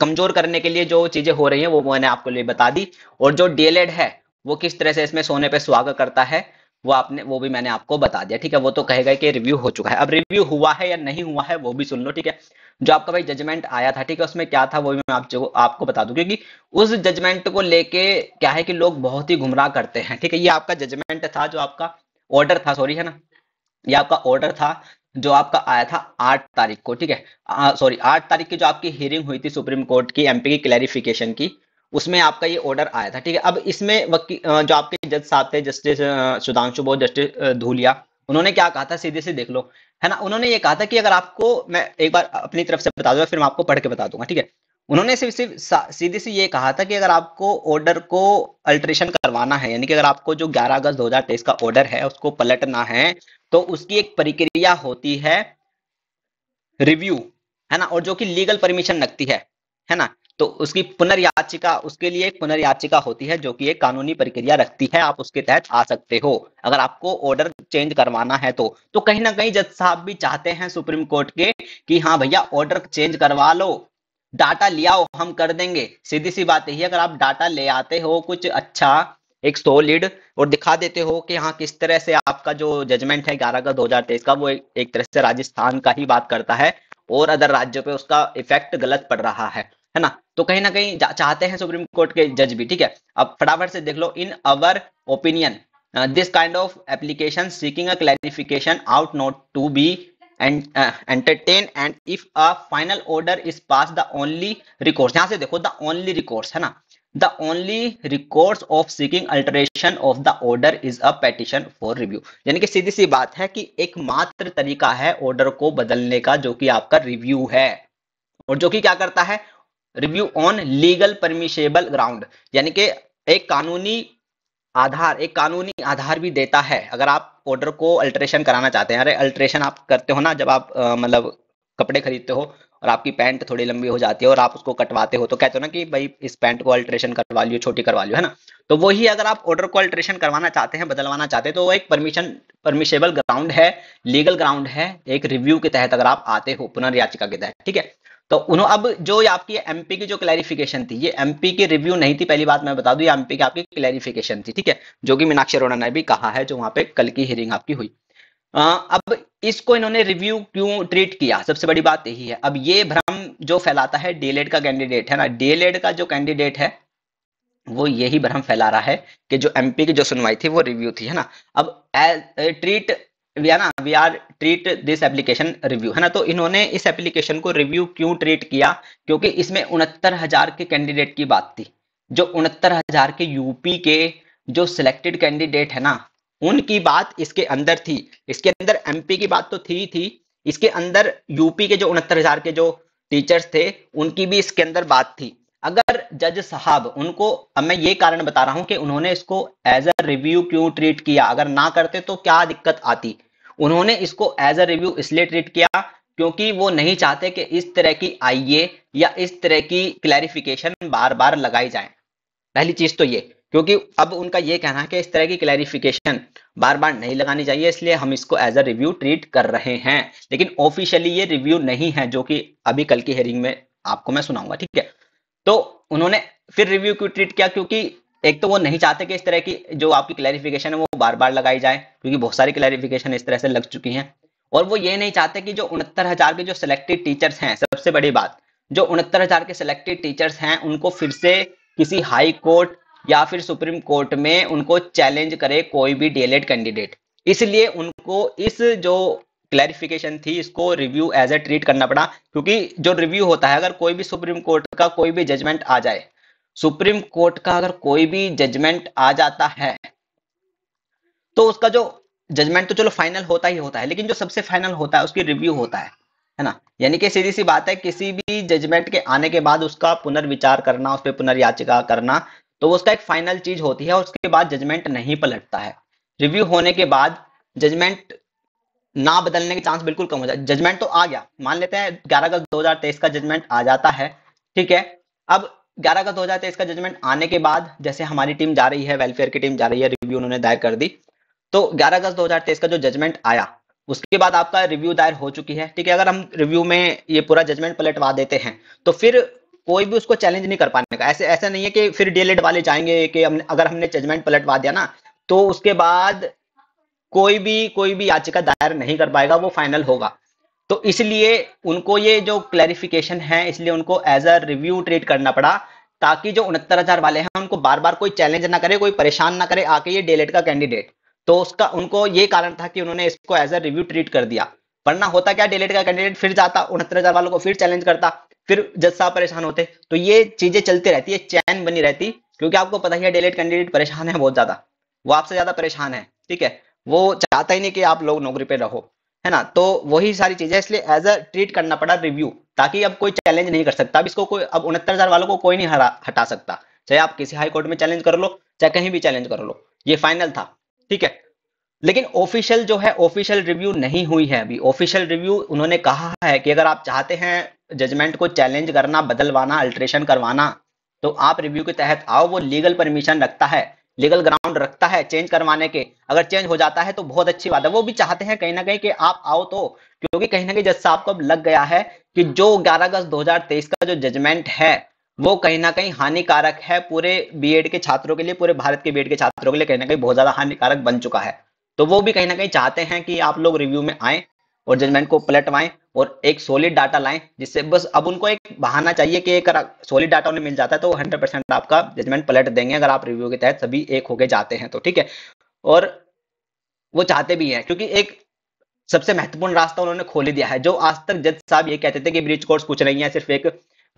कमजोर करने के लिए जो चीजें हो रही हैं वो मैंने आपको लिए बता दी और जो डीएलएड है वो किस तरह से इसमें सोने पर स्वागत करता है वो आपने वो भी मैंने आपको बता दिया ठीक है वो तो कहेगा कि रिव्यू हो चुका है अब रिव्यू हुआ है या नहीं हुआ है वो भी सुन लो ठीक है जो आपका भाई जजमेंट आया था ठीक है उसमें क्या था वो भी मैं आप आपको बता दूं क्योंकि उस जजमेंट को लेके क्या है कि लोग बहुत ही गुमराह करते हैं ठीक है ये आपका जजमेंट था जो आपका ऑर्डर था सॉरी है ना ये आपका ऑर्डर था जो आपका आया था आठ तारीख को ठीक है सॉरी आठ तारीख की जो आपकी हियरिंग हुई थी सुप्रीम कोर्ट की एमपी की क्लैरिफिकेशन की उसमें आपका ये ऑर्डर आया था ठीक है अब इसमें जो आपके जज साहब थे जस्टिस सुधांशु बोध जस्टिस धूलिया उन्होंने क्या कहा था सीधे से देख लो है ना उन्होंने ये कहा था कि अगर आपको मैं एक बार अपनी तरफ से बता दूंगा फिर मैं आपको पढ़ के बता दूंगा ठीक है उन्होंने सिर्फ सिर्फ सीधे से ये कहा था कि अगर आपको ऑर्डर को अल्ट्रेशन करवाना है यानी कि अगर आपको जो 11 अगस्त 2023 का ऑर्डर है उसको पलटना है तो उसकी एक प्रक्रिया होती है रिव्यू है ना और जो कि लीगल परमिशन लगती है है ना तो उसकी पुनर्याचिका उसके लिए एक पुनर्याचिका होती है जो कि एक कानूनी प्रक्रिया रखती है आप उसके तहत आ सकते हो अगर आपको ऑर्डर चेंज करवाना है तो तो कहीं ना कहीं जज साहब भी चाहते हैं सुप्रीम कोर्ट के कि हाँ भैया ऑर्डर चेंज करवा लो डाटा लिया हम कर देंगे सीधी सी बात यही अगर आप डाटा ले आते हो कुछ अच्छा एक सॉलिड और दिखा देते हो कि हाँ किस तरह से आपका जो जजमेंट है ग्यारह अगस्त दो हजार तेईस का वो एक, एक तरह से राजस्थान का ही बात करता है और अदर राज्यों पे उसका इफेक्ट गलत पड़ रहा है है ना तो कहीं ना कहीं चाहते हैं सुप्रीम कोर्ट के जज भी ठीक है अब फटाफट से देख लो in our opinion this kind of application seeking a clarification ought not to be entertain and if a final order is pass the only recourse यहां से देखो द ओनली रिकोर्स है ना the only record of seeking alteration of the order is a petition for review यानी कि सीधी सी बात है कि एक मात्र तरीका है ऑर्डर को बदलने का जो कि आपका रिव्यू है और जो कि क्या करता है review on legal permissible ground यानी कि एक कानूनी आधार एक कानूनी आधार भी देता है अगर आप ऑर्डर को अल्ट्रेशन कराना चाहते हैं अरे अल्ट्रेशन आप करते हो ना जब आप मतलब कपड़े खरीदते हो और आपकी पैंट थोड़ी लंबी हो जाती है और आप उसको कटवाते हो तो कहते हो ना कि भाई इस पैंट को अल्ट्रेशन करवा लियो छोटी करवा लियो है ना तो वही अगर आप ऑर्डर को अल्ट्रेशन करवाना चाहते हैं बदलवाना चाहते हैं तो वो एक परमिशन परमिशेबल ग्राउंड है लीगल ग्राउंड है एक रिव्यू के तहत अगर आप आते हो पुनर्याचिका के तहत ठीक है तो उन्होंने अब जो आपकी एमपी की जो क्लैरिफिकेशन थी ये एमपी की रिव्यू नहीं थी पहली बात मैं बता दू एमपी की आपकी क्लैरिफिकेशन थी ठीक है जो कि मीनाक्षी अरोड़ा ने भी कहा है जो वहां पे कल की हियरिंग आपकी हुई आ, अब इसको इन्होंने रिव्यू क्यों ट्रीट किया सबसे बड़ी बात यही है अब ये भ्रम जो फैलाता है डीएलएड e का कैंडिडेट है ना डीएलएड e का जो कैंडिडेट है वो यही भ्रम फैला रहा है कि जो एमपी की जो सुनवाई थी वो रिव्यू थी है ना अब ट्रीट वी आर ना we are treat this application review है ना तो इन्होंने इस एप्लीकेशन को रिव्यू क्यों ट्रीट किया क्योंकि इसमें उनहत्तर हजार के कैंडिडेट की बात थी जो उनहत्तर हजार के यूपी के जो सिलेक्टेड कैंडिडेट है ना उनकी बात इसके अंदर थी इसके अंदर एमपी की बात तो थी थी इसके अंदर यूपी के जो उनहत्तर हजार के जो टीचर्स थे उनकी भी इसके अंदर बात थी अगर जज साहब उनको अब मैं ये कारण बता रहा हूं कि उन्होंने इसको एज अ रिव्यू क्यों ट्रीट किया अगर ना करते तो क्या दिक्कत आती उन्होंने इसको एज अ रिव्यू इसलिए ट्रीट किया क्योंकि वो नहीं चाहते कि इस तरह की आईए या इस तरह की क्लैरिफिकेशन बार बार लगाई जाए पहली चीज तो ये क्योंकि अब उनका ये कहना है कि इस तरह की क्लैरिफिकेशन बार बार नहीं लगानी चाहिए इसलिए हम इसको एज अ रिव्यू ट्रीट कर रहे हैं लेकिन ऑफिशियली ये रिव्यू नहीं है जो कि अभी कल की हेयरिंग में आपको मैं सुनाऊंगा ठीक है तो उन्होंने फिर रिव्यू क्यों ट्रीट किया क्योंकि एक तो वो नहीं चाहते कि इस तरह की जो आपकी क्लैरिफिकेशन है वो बार बार लगाई जाए क्योंकि बहुत सारी क्लैरिफिकेशन इस तरह से लग चुकी हैं और वो ये नहीं चाहते कि जो उनहत्तर हजार के जो सिलेक्टेड टीचर्स हैं सबसे बड़ी बात जो उनहत्तर हजार के सिलेक्टेड टीचर्स हैं उनको फिर से किसी हाई कोर्ट या फिर सुप्रीम कोर्ट में उनको चैलेंज करे कोई भी डीएलएड कैंडिडेट इसलिए उनको इस जो क्लैरिफिकेशन थी इसको रिव्यू एज ए ट्रीट करना पड़ा क्योंकि जो रिव्यू होता है अगर कोई भी सुप्रीम कोर्ट का कोई भी जजमेंट आ जाए सुप्रीम कोर्ट का अगर कोई भी जजमेंट आ जाता है तो उसका जो जजमेंट तो चलो फाइनल होता ही होता है लेकिन जो सबसे फाइनल होता है उसकी रिव्यू होता है है ना यानी कि सीधी सी बात है किसी भी जजमेंट के आने के बाद उसका पुनर्विचार करना उस पर पुनर्याचिका करना तो उसका एक फाइनल चीज होती है और उसके बाद जजमेंट नहीं पलटता है रिव्यू होने के बाद जजमेंट ना बदलने के चांस बिल्कुल कम हो जाए जजमेंट तो आ गया मान लेते हैं ग्यारह अगस्त दो का जजमेंट आ जाता है ठीक है अब ग्यारह का दो हजार तेईस का जजमेंट आने के बाद जैसे हमारी टीम जा रही है वेलफेयर की टीम जा रही है रिव्यू उन्होंने दायर कर दी तो ग्यारह अगस्त तेईस का जो जजमेंट आया उसके बाद आपका रिव्यू दायर हो चुकी है ठीक है अगर हम रिव्यू में ये पूरा जजमेंट पलटवा देते हैं तो फिर कोई भी उसको चैलेंज नहीं कर पाने का ऐसे ऐसा नहीं है कि फिर डीएलएड वाले जाएंगे कि अगर हमने जजमेंट पलटवा दिया ना तो उसके बाद कोई भी कोई भी याचिका दायर नहीं कर पाएगा वो फाइनल होगा तो इसलिए उनको ये जो क्लैरिफिकेशन है इसलिए उनको एज अ रिव्यू ट्रीट करना पड़ा ताकि जो उनहत्तर हजार वाले हैं उनको बार बार कोई चैलेंज ना करे कोई परेशान ना करे आके ये डेलेट का कैंडिडेट तो उसका उनको ये कारण था कि उन्होंने इसको एज अ रिव्यू ट्रीट कर दिया वरना होता क्या डेलेट का कैंडिडेट फिर जाता उनहत्तर हजार वालों को फिर चैलेंज करता फिर जज साहब परेशान होते तो ये चीजें चलती रहती है चैन बनी रहती क्योंकि आपको पता ही है डेलेट कैंडिडेट परेशान है बहुत ज्यादा वो आपसे ज्यादा परेशान है ठीक है वो चाहता ही नहीं कि आप लोग नौकरी पे रहो है ना तो वही सारी चीजें इसलिए एज अ ट्रीट करना पड़ा रिव्यू ताकि अब कोई चैलेंज नहीं कर सकता अब इसको कोई अब उनहत्तर हजार वालों को कोई नहीं हरा हटा सकता चाहे आप किसी हाई कोर्ट में चैलेंज कर लो चाहे कहीं भी चैलेंज कर लो ये फाइनल था ठीक है लेकिन ऑफिशियल जो है ऑफिशियल रिव्यू नहीं हुई है अभी ऑफिशियल रिव्यू उन्होंने कहा है कि अगर आप चाहते हैं जजमेंट को चैलेंज करना बदलवाना अल्ट्रेशन करवाना तो आप रिव्यू के तहत आओ वो लीगल परमिशन रखता है लीगल ग्राउंड रखता है चेंज करवाने के अगर चेंज हो जाता है तो बहुत अच्छी बात है वो भी चाहते हैं कहीं ना कहीं कि आप आओ तो क्योंकि कहीं ना कहीं जज साहब को अब लग गया है कि जो 11 अगस्त 2023 का जो जजमेंट है वो कहीं ना कहीं हानिकारक है पूरे बीएड के छात्रों के लिए पूरे भारत के बीएड के छात्रों के लिए कहीं ना कहीं बहुत ज्यादा हानिकारक बन चुका है तो वो भी कहीं ना कहीं चाहते हैं कि आप लोग रिव्यू में आए और जजमेंट को पलटवाएं और एक सॉलिड डाटा लाएं जिससे बस अब उनको एक बहाना चाहिए कि अगर सॉलिड डाटा उन्हें मिल जाता है तो हंड्रेड परसेंट आपका जजमेंट पलट देंगे अगर आप रिव्यू के तहत सभी एक होके जाते हैं तो ठीक है और वो चाहते भी हैं क्योंकि एक सबसे महत्वपूर्ण रास्ता उन्होंने खोल दिया है जो आज तक जज साहब ये कहते थे कि ब्रिज कोर्स कुछ नहीं है सिर्फ एक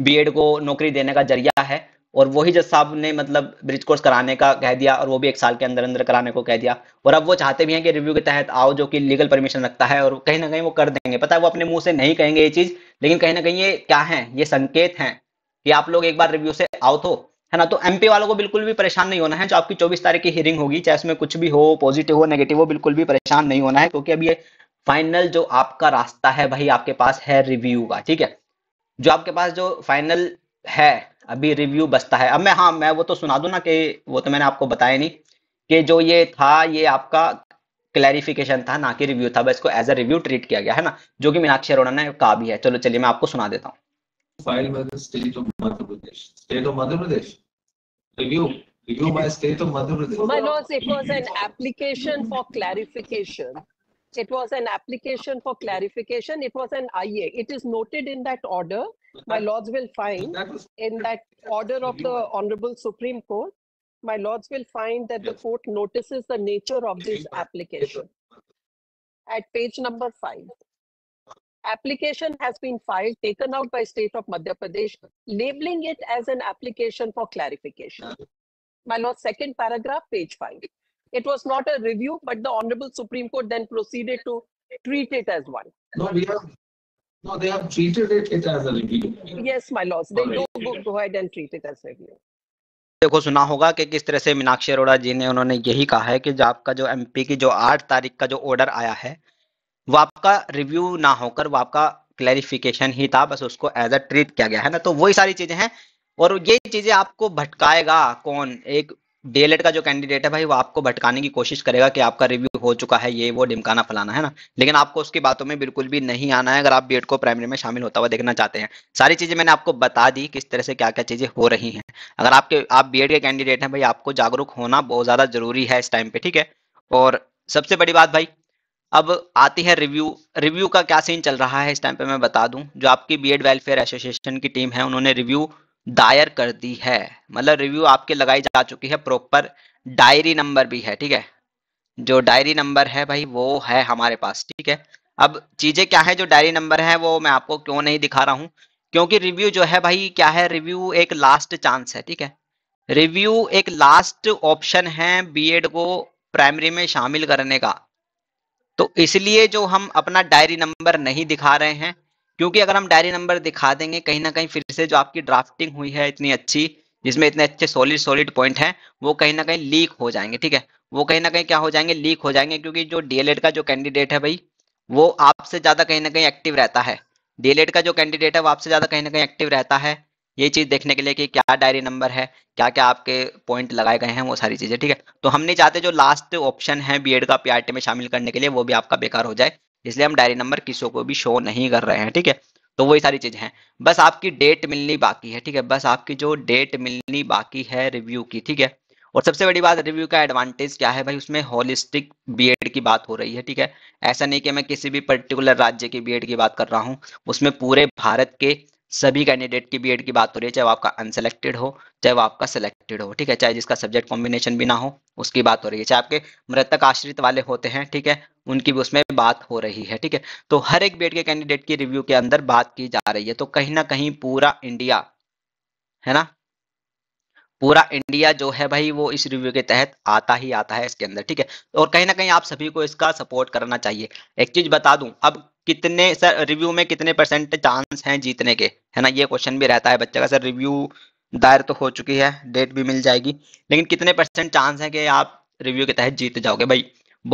बी को नौकरी देने का जरिया है और वही जज साहब ने मतलब ब्रिज कोर्स कराने का कह दिया और वो भी एक साल के अंदर अंदर कराने को कह दिया और अब वो चाहते भी हैं कि रिव्यू के तहत आओ जो कि लीगल परमिशन रखता है और कहीं ना कहीं वो कर देंगे पता है वो अपने मुंह से नहीं कहेंगे ये चीज़ लेकिन कहीं ना कहीं ये क्या है ये संकेत है कि आप लोग एक बार रिव्यू से आउट हो तो, है ना तो एमपी वालों को बिल्कुल भी परेशान नहीं होना है जो आपकी चौबीस तारीख की हियरिंग होगी चाहे उसमें कुछ भी हो पॉजिटिव हो नेगेटिव हो बिल्कुल भी परेशान नहीं होना है क्योंकि अब ये फाइनल जो आपका रास्ता है भाई आपके पास है रिव्यू का ठीक है जो आपके पास जो फाइनल है अभी रिव्यू बचता है अब मैं हाँ मैं वो तो सुना दू ना कि वो तो मैंने आपको बताया नहीं कि जो ये था ये आपका क्लैरिफिकेशन था ना कि रिव्यू था इसको एज अ रिव्यू ट्रीट किया गया है ना जो कि मीनाक्षी अरोड़ा ने कहा भी है चलो चलिए मैं आपको सुना देता हूँ
It was an application for clarification. It was an IA. It is noted in that order. my lords will find in that order of the Honorable Supreme Court, my lords will find that the court notices the nature of this application. At page number five, application has been filed, taken out by state of Madhya Pradesh, labeling it as an application for clarification. My lord, second paragraph, page five. It was not a review, but the Honorable Supreme Court then proceeded to treat it as one.
No, we have No, they have treated it, it as a review.
Yes, my lord. they Already. do go, go ahead and treat it as a review.
देखो सुना होगा कि किस तरह से मीनाक्षी अरोड़ा जी ने उन्होंने यही कहा है कि जो आपका जो एमपी की जो आठ तारीख का जो ऑर्डर आया है वो आपका रिव्यू ना होकर वो आपका क्लैरिफिकेशन ही था बस उसको एज अ ट्रीट किया गया है ना तो वही सारी चीजें हैं और ये चीजें आपको भटकाएगा कौन एक डीएलएड e का जो कैंडिडेट है भाई वो आपको भटकाने की कोशिश करेगा कि आपका रिव्यू हो चुका है ये वो डिमकाना फलाना है ना लेकिन आपको उसकी बातों में बिल्कुल भी नहीं आना है अगर आप बी e को प्राइमरी में शामिल होता हुआ देखना चाहते हैं सारी चीजें मैंने आपको बता दी किस तरह से क्या क्या चीजें हो रही हैं अगर आपके आप बी e के कैंडिडेट हैं भाई आपको जागरूक होना बहुत ज्यादा जरूरी है इस टाइम पे ठीक है और सबसे बड़ी बात भाई अब आती है रिव्यू रिव्यू का क्या सीन चल रहा है इस टाइम पे मैं बता दूं जो आपकी बीएड वेलफेयर एसोसिएशन की टीम है उन्होंने रिव्यू दायर कर दी है मतलब रिव्यू आपके लगाई जा चुकी है प्रॉपर डायरी नंबर भी है ठीक है जो डायरी नंबर है भाई वो है हमारे पास ठीक है अब चीजें क्या है जो डायरी नंबर है वो मैं आपको क्यों नहीं दिखा रहा हूँ क्योंकि रिव्यू जो है भाई क्या है रिव्यू एक लास्ट चांस है ठीक है रिव्यू एक लास्ट ऑप्शन है बीएड को प्राइमरी में शामिल करने का तो इसलिए जो हम अपना डायरी नंबर नहीं दिखा रहे हैं क्योंकि अगर हम डायरी नंबर दिखा देंगे कहीं ना कहीं फिर से जो आपकी ड्राफ्टिंग हुई है इतनी अच्छी जिसमें इतने अच्छे सॉलिड सॉलिड पॉइंट हैं वो कहीं ना कहीं लीक हो जाएंगे ठीक है वो कहीं ना कहीं क्या हो जाएंगे लीक हो जाएंगे क्योंकि जो डीएलएड का जो कैंडिडेट है भाई वो आपसे ज्यादा कहीं ना कहीं एक्टिव रहता है डीएलएड का जो कैंडिडेट है वो आपसे ज्यादा कहीं ना कहीं एक्टिव रहता है ये चीज देखने के लिए कि क्या डायरी नंबर है क्या क्या आपके पॉइंट लगाए गए हैं वो सारी चीजें ठीक है तो हम नहीं चाहते जो लास्ट ऑप्शन है बीएड का पीआरटी में शामिल करने के लिए वो भी आपका बेकार हो जाए इसलिए हम डायरी नंबर किसी को भी शो नहीं कर रहे हैं ठीक है तो वही सारी चीज़ें हैं बस आपकी डेट मिलनी बाकी है ठीक है बस आपकी जो डेट मिलनी बाकी है रिव्यू की ठीक है और सबसे बड़ी बात रिव्यू का एडवांटेज क्या है भाई उसमें होलिस्टिक बीएड की बात हो रही है ठीक है ऐसा नहीं कि मैं किसी भी पर्टिकुलर राज्य की बीएड की बात कर रहा हूँ उसमें पूरे भारत के सभी कैंडिडेट की बीएड की बात हो रही है चाहे वो आपका अनसेलेक्टेड हो चाहे वो आपका सिलेक्टेड हो ठीक है चाहे जिसका सब्जेक्ट कॉम्बिनेशन भी ना हो उसकी बात हो रही है चाहे आपके मृतक आश्रित वाले होते हैं ठीक है उनकी भी उसमें बात हो रही है ठीक है तो हर एक बीएड के कैंडिडेट की रिव्यू के अंदर बात की जा रही है तो कहीं ना कहीं पूरा इंडिया है ना पूरा इंडिया जो है भाई वो इस रिव्यू के तहत आता ही आता है इसके अंदर ठीक है और कहीं ना कहीं आप सभी को इसका सपोर्ट करना चाहिए एक चीज बता दूं अब कितने सर रिव्यू में कितने परसेंट चांस हैं जीतने के है ना ये क्वेश्चन भी रहता है बच्चे का सर रिव्यू दायर तो हो चुकी है डेट भी मिल जाएगी लेकिन कितने परसेंट चांस है कि आप रिव्यू के तहत जीत जाओगे भाई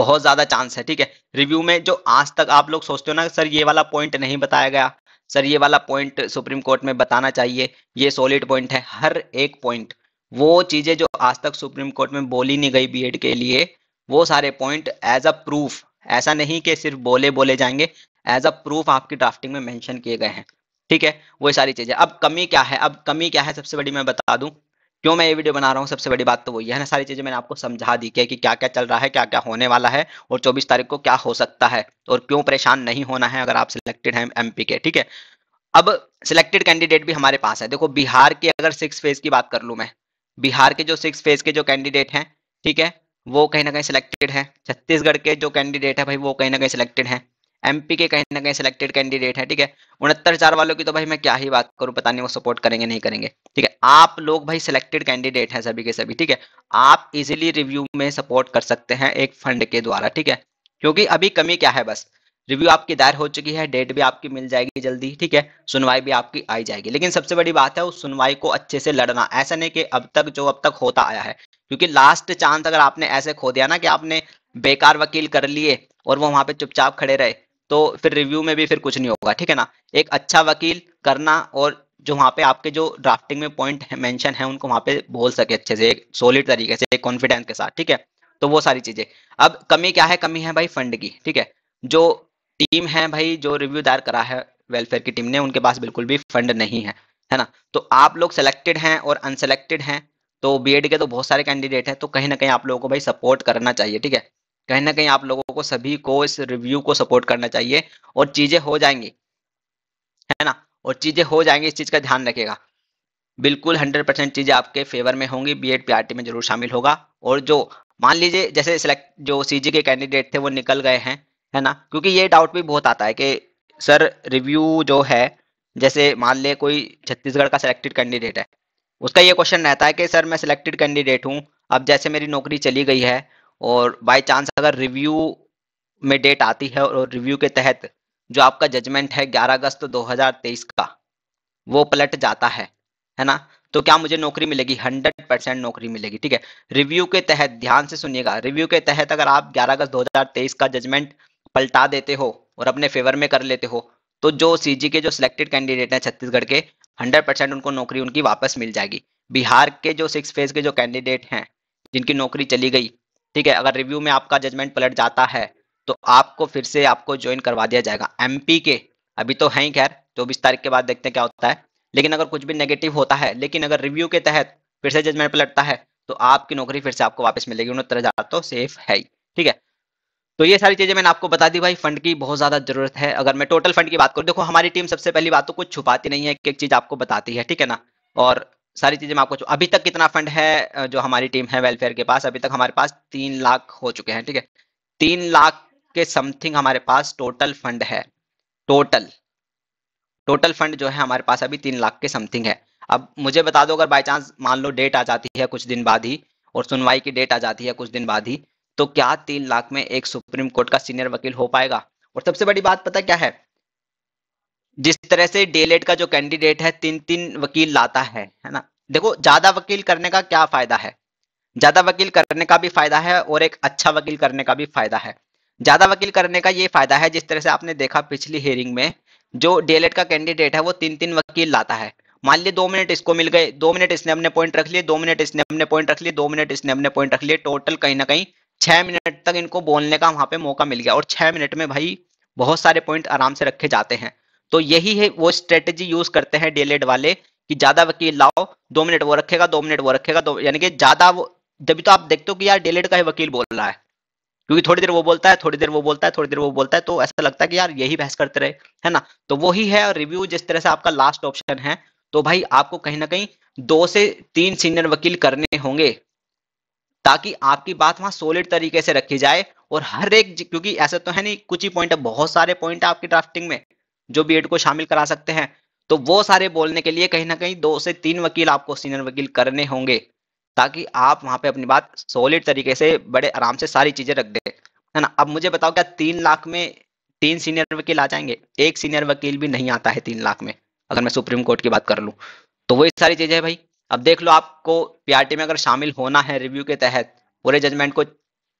बहुत ज्यादा चांस है ठीक है रिव्यू में जो आज तक आप लोग सोचते हो ना सर ये वाला पॉइंट नहीं बताया गया सर ये वाला पॉइंट सुप्रीम कोर्ट में बताना चाहिए ये सॉलिड पॉइंट है हर एक पॉइंट वो चीजें जो आज तक सुप्रीम कोर्ट में बोली नहीं गई बीएड के लिए वो सारे पॉइंट एज अ प्रूफ ऐसा नहीं कि सिर्फ बोले बोले जाएंगे एज अ प्रूफ आपकी ड्राफ्टिंग में मेंशन किए गए हैं ठीक है वो सारी चीजें अब कमी क्या है अब कमी क्या है सबसे बड़ी मैं बता दूं क्यों मैं ये वीडियो बना रहा हूँ सबसे बड़ी बात तो वही है ना सारी चीजें मैंने आपको समझा दी कि क्या क्या चल रहा है क्या क्या होने वाला है और 24 तारीख को क्या हो सकता है और क्यों परेशान नहीं होना है अगर आप सिलेक्टेड हैं एमपी के ठीक है अब सिलेक्टेड कैंडिडेट भी हमारे पास है देखो बिहार की अगर सिक्स फेज की बात कर लू मैं बिहार के जो सिक्स फेज के जो कैंडिडेट हैं ठीक है वो कहीं ना कहीं सिलेक्टेड है छत्तीसगढ़ के जो कैंडिडेट है भाई वो कहीं ना कहीं सिलेक्टेड है एमपी के कहीं ना कहीं सिलेक्टेड कैंडिडेट है ठीक है उनहत्तर चार वालों की तो भाई मैं क्या ही बात करूं पता नहीं वो सपोर्ट करेंगे नहीं करेंगे ठीक है आप लोग भाई सिलेक्टेड कैंडिडेट हैं सभी के सभी ठीक है आप इजिली रिव्यू में सपोर्ट कर सकते हैं एक फंड के द्वारा ठीक है क्योंकि अभी कमी क्या है बस रिव्यू आपकी दायर हो चुकी है डेट भी आपकी मिल जाएगी जल्दी ठीक है सुनवाई भी आपकी आई जाएगी लेकिन सबसे बड़ी बात है उस सुनवाई को अच्छे से लड़ना ऐसा नहीं कि अब तक जो अब तक होता आया है क्योंकि लास्ट चांस अगर आपने ऐसे खो दिया ना कि आपने बेकार वकील कर लिए और वो वहां पे चुपचाप खड़े रहे तो फिर रिव्यू में भी फिर कुछ नहीं होगा ठीक है ना एक अच्छा वकील करना और जो वहाँ पे आपके जो ड्राफ्टिंग में पॉइंट मेंशन है उनको वहाँ पे बोल सके अच्छे से एक सॉलिड तरीके से एक कॉन्फिडेंस के साथ ठीक है तो वो सारी चीजें अब कमी क्या है कमी है भाई फंड की ठीक है जो टीम है भाई जो रिव्यू दायर करा है वेलफेयर की टीम ने उनके पास बिल्कुल भी फंड नहीं है है ना तो आप लोग सेलेक्टेड हैं और अनसेलेक्टेड हैं तो बीएड के तो बहुत सारे कैंडिडेट हैं तो कहीं ना कहीं आप लोगों को भाई सपोर्ट करना चाहिए ठीक है कहीं ना कहीं आप लोगों को सभी को इस रिव्यू को सपोर्ट करना चाहिए और चीजें हो जाएंगी है ना और चीजें हो जाएंगी इस चीज का ध्यान रखेगा बिल्कुल हंड्रेड परसेंट चीजें आपके फेवर में होंगी बी एड पी में जरूर शामिल होगा और जो मान लीजिए जैसे सिलेक्ट जो सी के कैंडिडेट थे वो निकल गए हैं है ना क्योंकि ये डाउट भी बहुत आता है कि सर रिव्यू जो है जैसे मान ले कोई छत्तीसगढ़ का सिलेक्टेड कैंडिडेट है उसका ये क्वेश्चन रहता है कि सर मैं सिलेक्टेड कैंडिडेट हूँ अब जैसे मेरी नौकरी चली गई है और बाय चांस अगर रिव्यू में डेट आती है और रिव्यू के तहत जो आपका जजमेंट है 11 अगस्त 2023 का वो पलट जाता है है ना तो क्या मुझे नौकरी मिलेगी 100 परसेंट नौकरी मिलेगी ठीक है रिव्यू के तहत ध्यान से सुनिएगा रिव्यू के तहत अगर आप 11 अगस्त 2023 का जजमेंट पलटा देते हो और अपने फेवर में कर लेते हो तो जो सीजी के जो सिलेक्टेड कैंडिडेट हैं छत्तीसगढ़ के 100 परसेंट उनको नौकरी उनकी वापस मिल जाएगी बिहार के जो सिक्स फेज के जो कैंडिडेट हैं जिनकी नौकरी चली गई ठीक है अगर रिव्यू में आपका जजमेंट पलट जाता है तो आपको फिर से आपको ज्वाइन करवा दिया जाएगा एमपी के अभी तो है ही खैर चौबीस तारीख के बाद देखते हैं क्या होता है लेकिन अगर कुछ भी नेगेटिव होता है लेकिन अगर रिव्यू के तहत फिर से जजमेंट पलटता है तो आपकी नौकरी फिर से आपको वापस मिलेगी उन्होंने तरह तो सेफ है ही ठीक है तो ये सारी चीजें मैंने आपको बता दी भाई फंड की बहुत ज्यादा जरूरत है अगर मैं टोटल फंड की बात करूँ देखो हमारी टीम सबसे पहली बात तो कुछ छुपाती नहीं है एक चीज आपको बताती है ठीक है ना और सारी चीजें मैं आपको अभी तक कितना फंड है जो हमारी टीम है वेलफेयर के पास अभी तक हमारे पास तीन लाख हो चुके हैं ठीक है तीन लाख के समथिंग हमारे पास टोटल फंड है टोटल टोटल फंड जो है हमारे पास अभी तीन लाख के समथिंग है अब मुझे बता दो अगर बाई चांस मान लो डेट आ जाती है कुछ दिन बाद ही और सुनवाई की डेट आ जाती है कुछ दिन बाद ही तो क्या तीन लाख में एक सुप्रीम कोर्ट का सीनियर वकील हो पाएगा और सबसे बड़ी बात पता क्या है जिस तरह से डेलेट का जो कैंडिडेट है तीन तीन वकील लाता है है ना देखो ज्यादा वकील करने का क्या फायदा है ज्यादा वकील करने का भी फायदा है और एक अच्छा वकील करने का भी फायदा है ज्यादा वकील करने का ये फायदा है जिस तरह से आपने देखा पिछली हेयरिंग में जो डेलेट का कैंडिडेट है वो तीन तीन वकील लाता है मान लिए दो मिनट इसको मिल गए दो मिनट इसने अपने पॉइंट रख लिए दो मिनट इसने अपने पॉइंट रख लिए दो मिनट इसने अपने पॉइंट रख लिए टोटल कहीं ना कहीं छह मिनट तक इनको बोलने का वहां पे मौका मिल गया और छह मिनट में भाई बहुत सारे पॉइंट आराम से रखे जाते हैं तो यही है वो स्ट्रेटेजी यूज करते हैं डेलेड वाले कि ज्यादा वकील लाओ दो मिनट वो रखेगा दो मिनट वो रखेगा दो यानी कि ज्यादा वो जब तो आप देखते हो कि यार डेलेड का ही वकील बोल रहा है क्योंकि थोड़ी देर वो बोलता है थोड़ी देर वो बोलता है थोड़ी देर वो बोलता है तो ऐसा लगता है कि यार यही बहस करते रहे है ना तो वही है और रिव्यू जिस तरह से आपका लास्ट ऑप्शन है तो भाई आपको कहीं ना कहीं दो से तीन सीनियर वकील करने होंगे ताकि आपकी बात वहां सोलिड तरीके से रखी जाए और हर एक क्योंकि ऐसा तो है नहीं कुछ ही पॉइंट है बहुत सारे पॉइंट है आपकी ड्राफ्टिंग में जो बी को शामिल करा सकते हैं तो वो सारे बोलने के लिए कहीं ना कहीं दो से तीन वकील आपको सीनियर वकील करने होंगे ताकि आप वहां पे अपनी बात सॉलिड तरीके से बड़े आराम से सारी चीजें रख दें है ना अब मुझे बताओ क्या तीन लाख में तीन सीनियर वकील आ जाएंगे एक सीनियर वकील भी नहीं आता है तीन लाख में अगर मैं सुप्रीम कोर्ट की बात कर लूँ तो वही सारी चीजें भाई अब देख लो आपको पीआरटी में अगर शामिल होना है रिव्यू के तहत पूरे जजमेंट को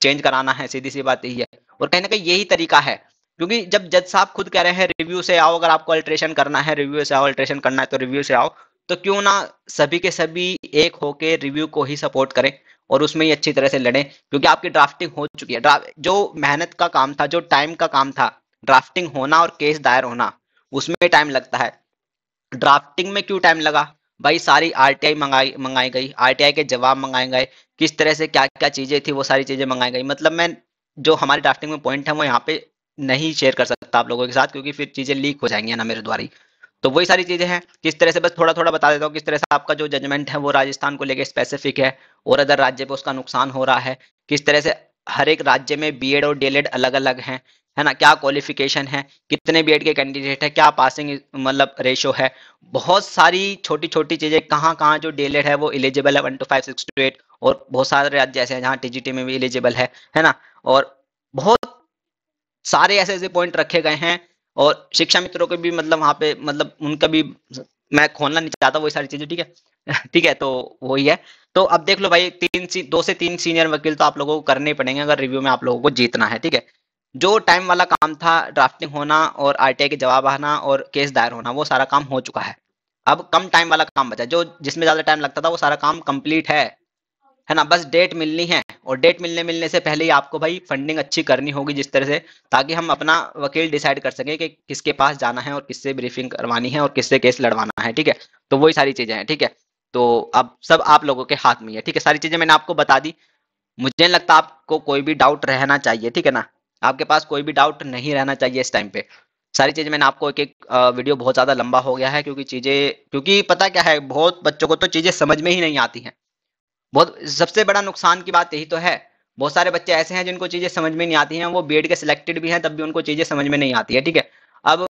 चेंज कराना है सीधी सी बात यही है और कहीं ना कहीं यही तरीका है क्योंकि जब जज साहब खुद कह रहे हैं रिव्यू से आओ अगर आपको अल्ट्रेशन करना है रिव्यू से आओ अल्ट्रेशन करना है तो रिव्यू से आओ तो क्यों ना सभी के सभी एक होके रिव्यू को ही सपोर्ट करें और उसमें ही अच्छी तरह से लड़ें क्योंकि आपकी ड्राफ्टिंग हो चुकी है जो मेहनत का काम था जो टाइम का काम था ड्राफ्टिंग होना और केस दायर होना उसमें टाइम लगता है ड्राफ्टिंग में क्यों टाइम लगा भाई सारी आरटीआई मंगाई मंगाई गई आरटीआई के जवाब मंगाए गए किस तरह से क्या क्या चीजें थी वो सारी चीजें मंगाई गई मतलब मैं जो हमारे ड्राफ्टिंग में पॉइंट है वो यहाँ पे नहीं शेयर कर सकता आप लोगों के साथ क्योंकि फिर चीजें लीक हो जाएंगी ना मेरे द्वारा तो वही सारी चीजें हैं किस तरह से बस थोड़ा थोड़ा बता देता हूँ किस तरह से आपका जो जजमेंट है वो राजस्थान को लेकर स्पेसिफिक है और अदर राज्य पे उसका नुकसान हो रहा है किस तरह से हर एक राज्य में बी और डी अलग अलग हैं है ना क्या क्वालिफिकेशन है कितने बी के कैंडिडेट है क्या पासिंग मतलब रेशो है बहुत सारी छोटी छोटी चीजें कहाँ कहाँ जो डी है वो एलिजिबल है one two five six two eight और बहुत सारे राज्य ऐसे हैं जहाँ टीजीटी में भी एलिजिबल है है ना और बहुत सारे ऐसे ऐसे पॉइंट रखे गए हैं और शिक्षा मित्रों के भी मतलब वहाँ पे मतलब उनका भी मैं खोलना नहीं चाहता वही सारी चीजें ठीक है ठीक है तो वही है तो अब देख लो भाई तीन दो से तीन सीनियर वकील तो आप लोगों को करने पड़ेंगे अगर रिव्यू में आप लोगों को जीतना है ठीक है जो टाइम वाला काम था ड्राफ्टिंग होना और आरटीआई के जवाब आना और केस दायर होना वो सारा काम हो चुका है अब कम टाइम वाला काम बचा जो जिसमें ज्यादा टाइम लगता था वो सारा काम कंप्लीट है है ना बस डेट मिलनी है और डेट मिलने मिलने से पहले ही आपको भाई फंडिंग अच्छी करनी होगी जिस तरह से ताकि हम अपना वकील डिसाइड कर सकें कि किसके पास जाना है और किससे ब्रीफिंग करवानी है और किससे केस लड़वाना है ठीक है तो वही सारी चीजें हैं ठीक है तो अब सब आप लोगों के हाथ में है ठीक है सारी चीजें मैंने आपको बता दी मुझे नहीं लगता आपको कोई भी डाउट रहना चाहिए ठीक है ना आपके पास कोई भी डाउट नहीं रहना चाहिए इस टाइम पे सारी चीजें मैंने आपको एक एक वीडियो बहुत ज़्यादा लंबा हो गया है क्योंकि चीज़ें क्योंकि पता क्या है बहुत बच्चों को तो चीज़ें समझ में ही नहीं आती हैं बहुत सबसे बड़ा नुकसान की बात यही तो है बहुत सारे बच्चे ऐसे हैं जिनको चीजें समझ में नहीं आती हैं वो बी के सिलेक्टेड भी हैं तब भी उनको चीजें समझ में नहीं आती है ठीक है अब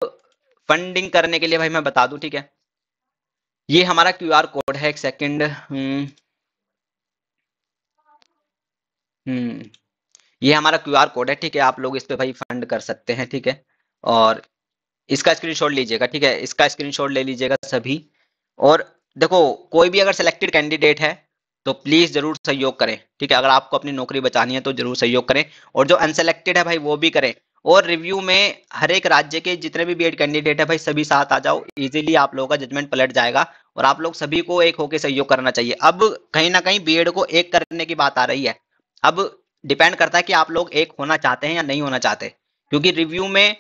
फंडिंग करने के लिए भाई मैं बता दूं ठीक है ये हमारा क्यू आर कोड है एक सेकेंड हम्म, हम्म ये हमारा क्यू आर कोड है ठीक है आप लोग इस पे भाई फंड कर सकते हैं ठीक है और इसका स्क्रीनशॉट लीजिएगा ठीक है इसका स्क्रीनशॉट ले लीजिएगा सभी और देखो कोई भी अगर सिलेक्टेड कैंडिडेट है तो प्लीज जरूर सहयोग करें ठीक है अगर आपको अपनी नौकरी बचानी है तो जरूर सहयोग करें और जो अनसेलेक्टेड है भाई वो भी करें और रिव्यू में हर एक राज्य के जितने भी बीएड कैंडिडेट है भाई सभी साथ आ जाओ इजीली आप लोगों का जजमेंट पलट जाएगा और आप लोग सभी को एक होकर सहयोग करना चाहिए अब कहीं ना कहीं बीएड को एक करने की बात आ रही है अब डिपेंड करता है कि आप लोग एक होना चाहते हैं या नहीं होना चाहते क्योंकि रिव्यू में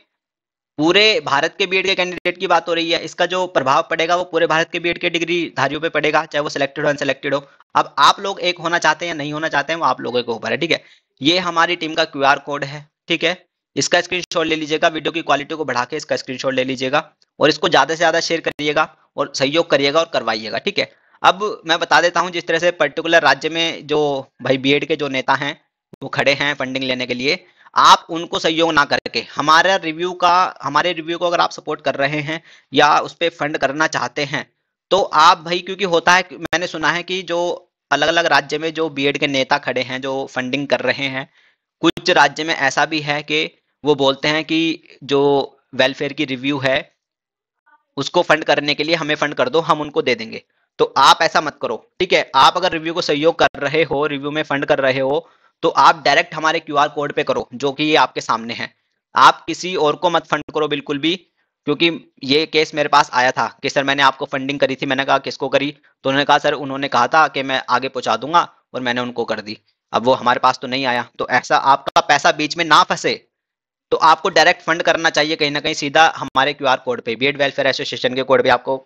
पूरे भारत के बीएड के कैंडिडेट की बात हो रही है इसका जो प्रभाव पड़ेगा वो पूरे भारत के बीएड के डिग्री धारियों पे पड़ेगा चाहे वो सिलेक्टेड हो अनसेलेक्टेड हो अब आप लोग एक होना चाहते हैं या नहीं होना चाहते हैं वो आप लोगों के ऊपर है ठीक है ये हमारी टीम का क्यू कोड है ठीक है इसका स्क्रीन ले लीजिएगा वीडियो की क्वालिटी को बढ़ा के इसका स्क्रीन ले लीजिएगा और इसको ज्यादा से ज्यादा शेयर करिएगा और सहयोग करिएगा और करवाइएगा ठीक है अब मैं बता देता हूँ जिस तरह से पर्टिकुलर राज्य में जो भाई बी के जो नेता हैं वो खड़े हैं फंडिंग लेने के लिए आप उनको सहयोग ना करके हमारे रिव्यू का हमारे रिव्यू को अगर आप सपोर्ट कर रहे हैं या उस पर फंड करना चाहते हैं तो आप भाई क्योंकि होता है मैंने सुना है कि जो अलग अलग राज्य में जो बीएड के नेता खड़े हैं जो फंडिंग कर रहे हैं कुछ राज्य में ऐसा भी है कि वो बोलते हैं कि जो वेलफेयर की रिव्यू है उसको फंड करने के लिए हमें फंड कर दो हम उनको दे देंगे तो आप ऐसा मत करो ठीक है आप अगर रिव्यू को सहयोग कर रहे हो रिव्यू में फंड कर रहे हो तो आप डायरेक्ट हमारे क्यू कोड पे करो जो कि ये आपके सामने है आप किसी और को मत फंड करो बिल्कुल भी क्योंकि ये केस मेरे पास आया था कि सर मैंने आपको फंडिंग करी थी मैंने कहा किसको करी तो उन्होंने कहा सर उन्होंने कहा था कि मैं आगे पहुंचा दूंगा और मैंने उनको कर दी अब वो हमारे पास तो नहीं आया तो ऐसा आपका पैसा बीच में ना फंसे तो आपको डायरेक्ट फंड करना चाहिए कहीं ना कहीं सीधा हमारे क्यू कोड पे बी वेलफेयर एसोसिएशन के कोड पर आपको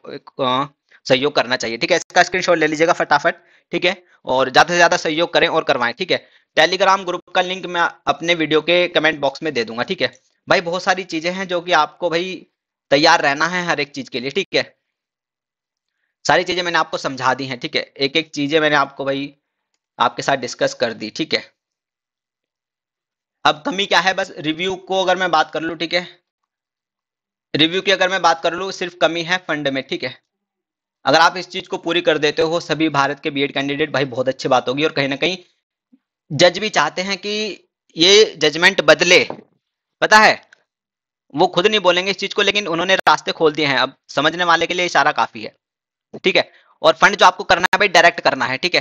सहयोग करना चाहिए ठीक है इसका स्क्रीनशॉट ले लीजिएगा फटाफट ठीक है और ज्यादा से ज्यादा सहयोग करें और करवाएं ठीक है टेलीग्राम ग्रुप का लिंक मैं अपने वीडियो के कमेंट बॉक्स में दे दूंगा ठीक है भाई बहुत सारी चीजें हैं जो कि आपको भाई तैयार रहना है हर एक चीज के लिए ठीक है सारी चीजें मैंने आपको समझा दी हैं ठीक है एक एक चीजें मैंने आपको भाई आपके साथ डिस्कस कर दी ठीक है अब कमी क्या है बस रिव्यू को अगर मैं बात कर लू ठीक है रिव्यू की अगर मैं बात कर लू सिर्फ कमी है फंड में ठीक है अगर आप इस चीज को पूरी कर देते हो सभी भारत के बीएड कैंडिडेट भाई बहुत अच्छी बात होगी और कहीं ना कहीं जज भी चाहते हैं कि ये जजमेंट बदले पता है वो खुद नहीं बोलेंगे इस चीज को लेकिन उन्होंने रास्ते खोल दिए हैं अब समझने वाले के लिए इशारा काफी है ठीक है और फंड जो आपको करना है भाई डायरेक्ट करना है ठीक है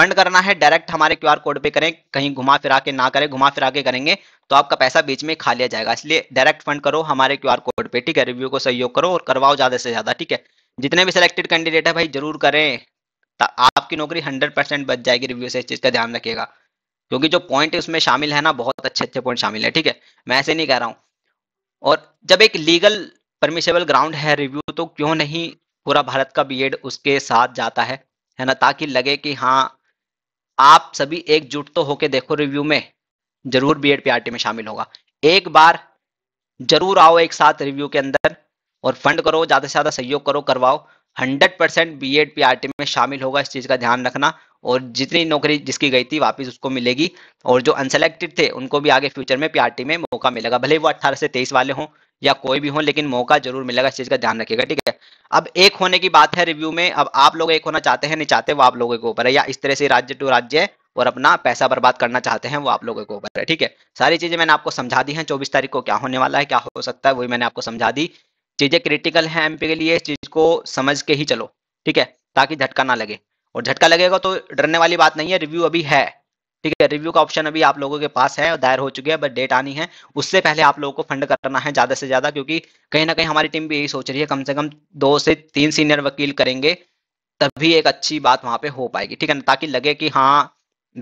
फंड करना है डायरेक्ट हमारे क्यूआर कोड पे करें कहीं घुमा फिरा के ना करें घुमा फिरा के करेंगे तो आपका पैसा बीच में खा लिया जाएगा इसलिए डायरेक्ट फंड करो हमारे क्यूआर कोड पे ठीक है रिव्यू को सहयोग करो और करवाओ ज्यादा से ज्यादा ठीक है जितने भी सिलेक्टेड कैंडिडेट है भाई जरूर करें आपकी नौकरी हंड्रेड परसेंट बच जाएगी रिव्यू से इस चीज़ का ध्यान रखिएगा क्योंकि जो पॉइंट उसमें शामिल है ना बहुत अच्छे अच्छे पॉइंट शामिल है ठीक है मैं ऐसे नहीं कह रहा हूँ और जब एक लीगल परमिशेबल ग्राउंड है रिव्यू तो क्यों नहीं पूरा भारत का बी उसके साथ जाता है है ना ताकि लगे कि हाँ आप सभी एकजुट तो होके देखो रिव्यू में जरूर बी एड में शामिल होगा एक बार जरूर आओ एक साथ रिव्यू के अंदर और फंड करो ज्यादा से ज्यादा सहयोग करो करवाओ हंड्रेड परसेंट बी एड पी में शामिल होगा इस चीज़ का ध्यान रखना और जितनी नौकरी जिसकी गई थी वापस उसको मिलेगी और जो अनसेलेक्टेड थे उनको भी आगे फ्यूचर में पीआरटी में मौका मिलेगा भले वो अट्ठारह से तेईस वाले हों या कोई भी हो लेकिन मौका जरूर मिलेगा इस चीज़ का ध्यान रखिएगा ठीक है अब एक होने की बात है रिव्यू में अब आप लोग एक होना चाहते हैं नहीं चाहते वो आप लोगों के ऊपर है या इस तरह से राज्य टू राज्य और अपना पैसा बर्बाद करना चाहते हैं वो आप लोगों के ऊपर है ठीक है सारी चीजें मैंने आपको समझा दी हैं चौबीस तारीख को क्या होने वाला है क्या हो सकता है वही मैंने आपको समझा दी चीजें क्रिटिकल हैं एम के लिए इस चीज को समझ के ही चलो ठीक है ताकि झटका ना लगे और झटका लगेगा तो डरने वाली बात नहीं है रिव्यू अभी है ठीक है रिव्यू का ऑप्शन अभी आप लोगों के पास है और दायर हो चुकी है बट डेट आनी है उससे पहले आप लोगों को फंड करना है ज्यादा से ज्यादा क्योंकि कहीं ना कहीं हमारी टीम भी यही सोच रही है कम से कम दो से तीन सीनियर वकील करेंगे तभी एक अच्छी बात वहां पे हो पाएगी ठीक है ना ताकि लगे कि हाँ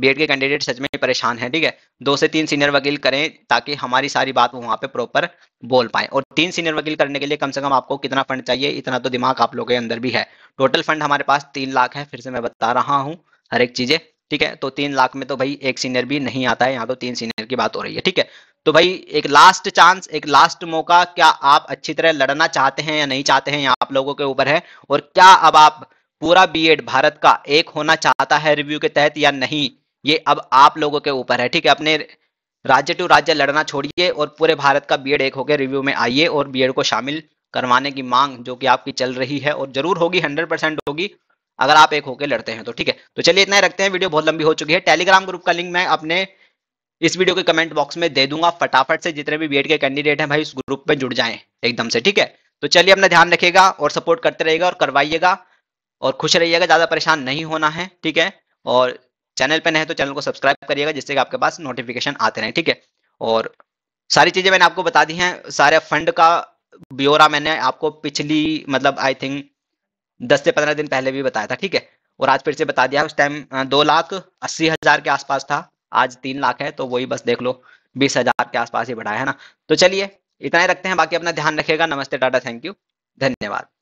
बीएड के कैंडिडेट सच में परेशान हैं ठीक है दो से तीन सीनियर वकील करें ताकि हमारी सारी बात वहाँ पे प्रॉपर बोल पाए और तीन सीनियर वकील करने के लिए कम से कम आपको कितना फंड चाहिए इतना तो दिमाग आप लोगों के अंदर भी है टोटल फंड हमारे पास तीन लाख है फिर से मैं बता रहा हूँ हर एक चीजें ठीक है तो तीन लाख में तो भाई एक सीनियर भी नहीं आता है यहाँ तो तीन सीनियर की बात हो रही है ठीक है तो भाई एक लास्ट चांस एक लास्ट मौका क्या आप अच्छी तरह लड़ना चाहते हैं या नहीं चाहते हैं यहाँ आप लोगों के ऊपर है और क्या अब आप पूरा बीएड भारत का एक होना चाहता है रिव्यू के तहत या नहीं ये अब आप लोगों के ऊपर है ठीक है अपने राज्य टू राज्य लड़ना छोड़िए और पूरे भारत का बीएड एक होकर रिव्यू में आइए और बीएड को शामिल करवाने की मांग जो कि आपकी चल रही है और जरूर होगी हंड्रेड परसेंट होगी अगर आप एक होकर लड़ते हैं तो ठीक है तो चलिए इतना ही रखते हैं वीडियो बहुत लंबी हो चुकी है टेलीग्राम ग्रुप का लिंक मैं अपने इस वीडियो के कमेंट बॉक्स में दे दूंगा फटाफट से जितने भी बीएड के कैंडिडेट हैं भाई उस ग्रुप में जुड़ जाए एकदम से ठीक है तो चलिए अपना ध्यान रखेगा और सपोर्ट करते रहेगा और करवाइएगा और खुश रहिएगा ज्यादा परेशान नहीं होना है ठीक है और चैनल पे नए तो चैनल को सब्सक्राइब करिएगा जिससे कि आपके पास नोटिफिकेशन आते रहे ठीक है और सारी चीजें मैंने आपको बता दी हैं सारे फंड का ब्योरा मैंने आपको पिछली मतलब आई थिंक दस से पंद्रह दिन पहले भी बताया था ठीक है और आज फिर से बता दिया उस टाइम दो लाख अस्सी हजार के आसपास था आज तीन लाख है तो वही बस देख लो बीस हजार के आसपास ही बढ़ाया है ना तो चलिए इतना ही रखते हैं बाकी अपना ध्यान रखेगा नमस्ते टाटा थैंक यू धन्यवाद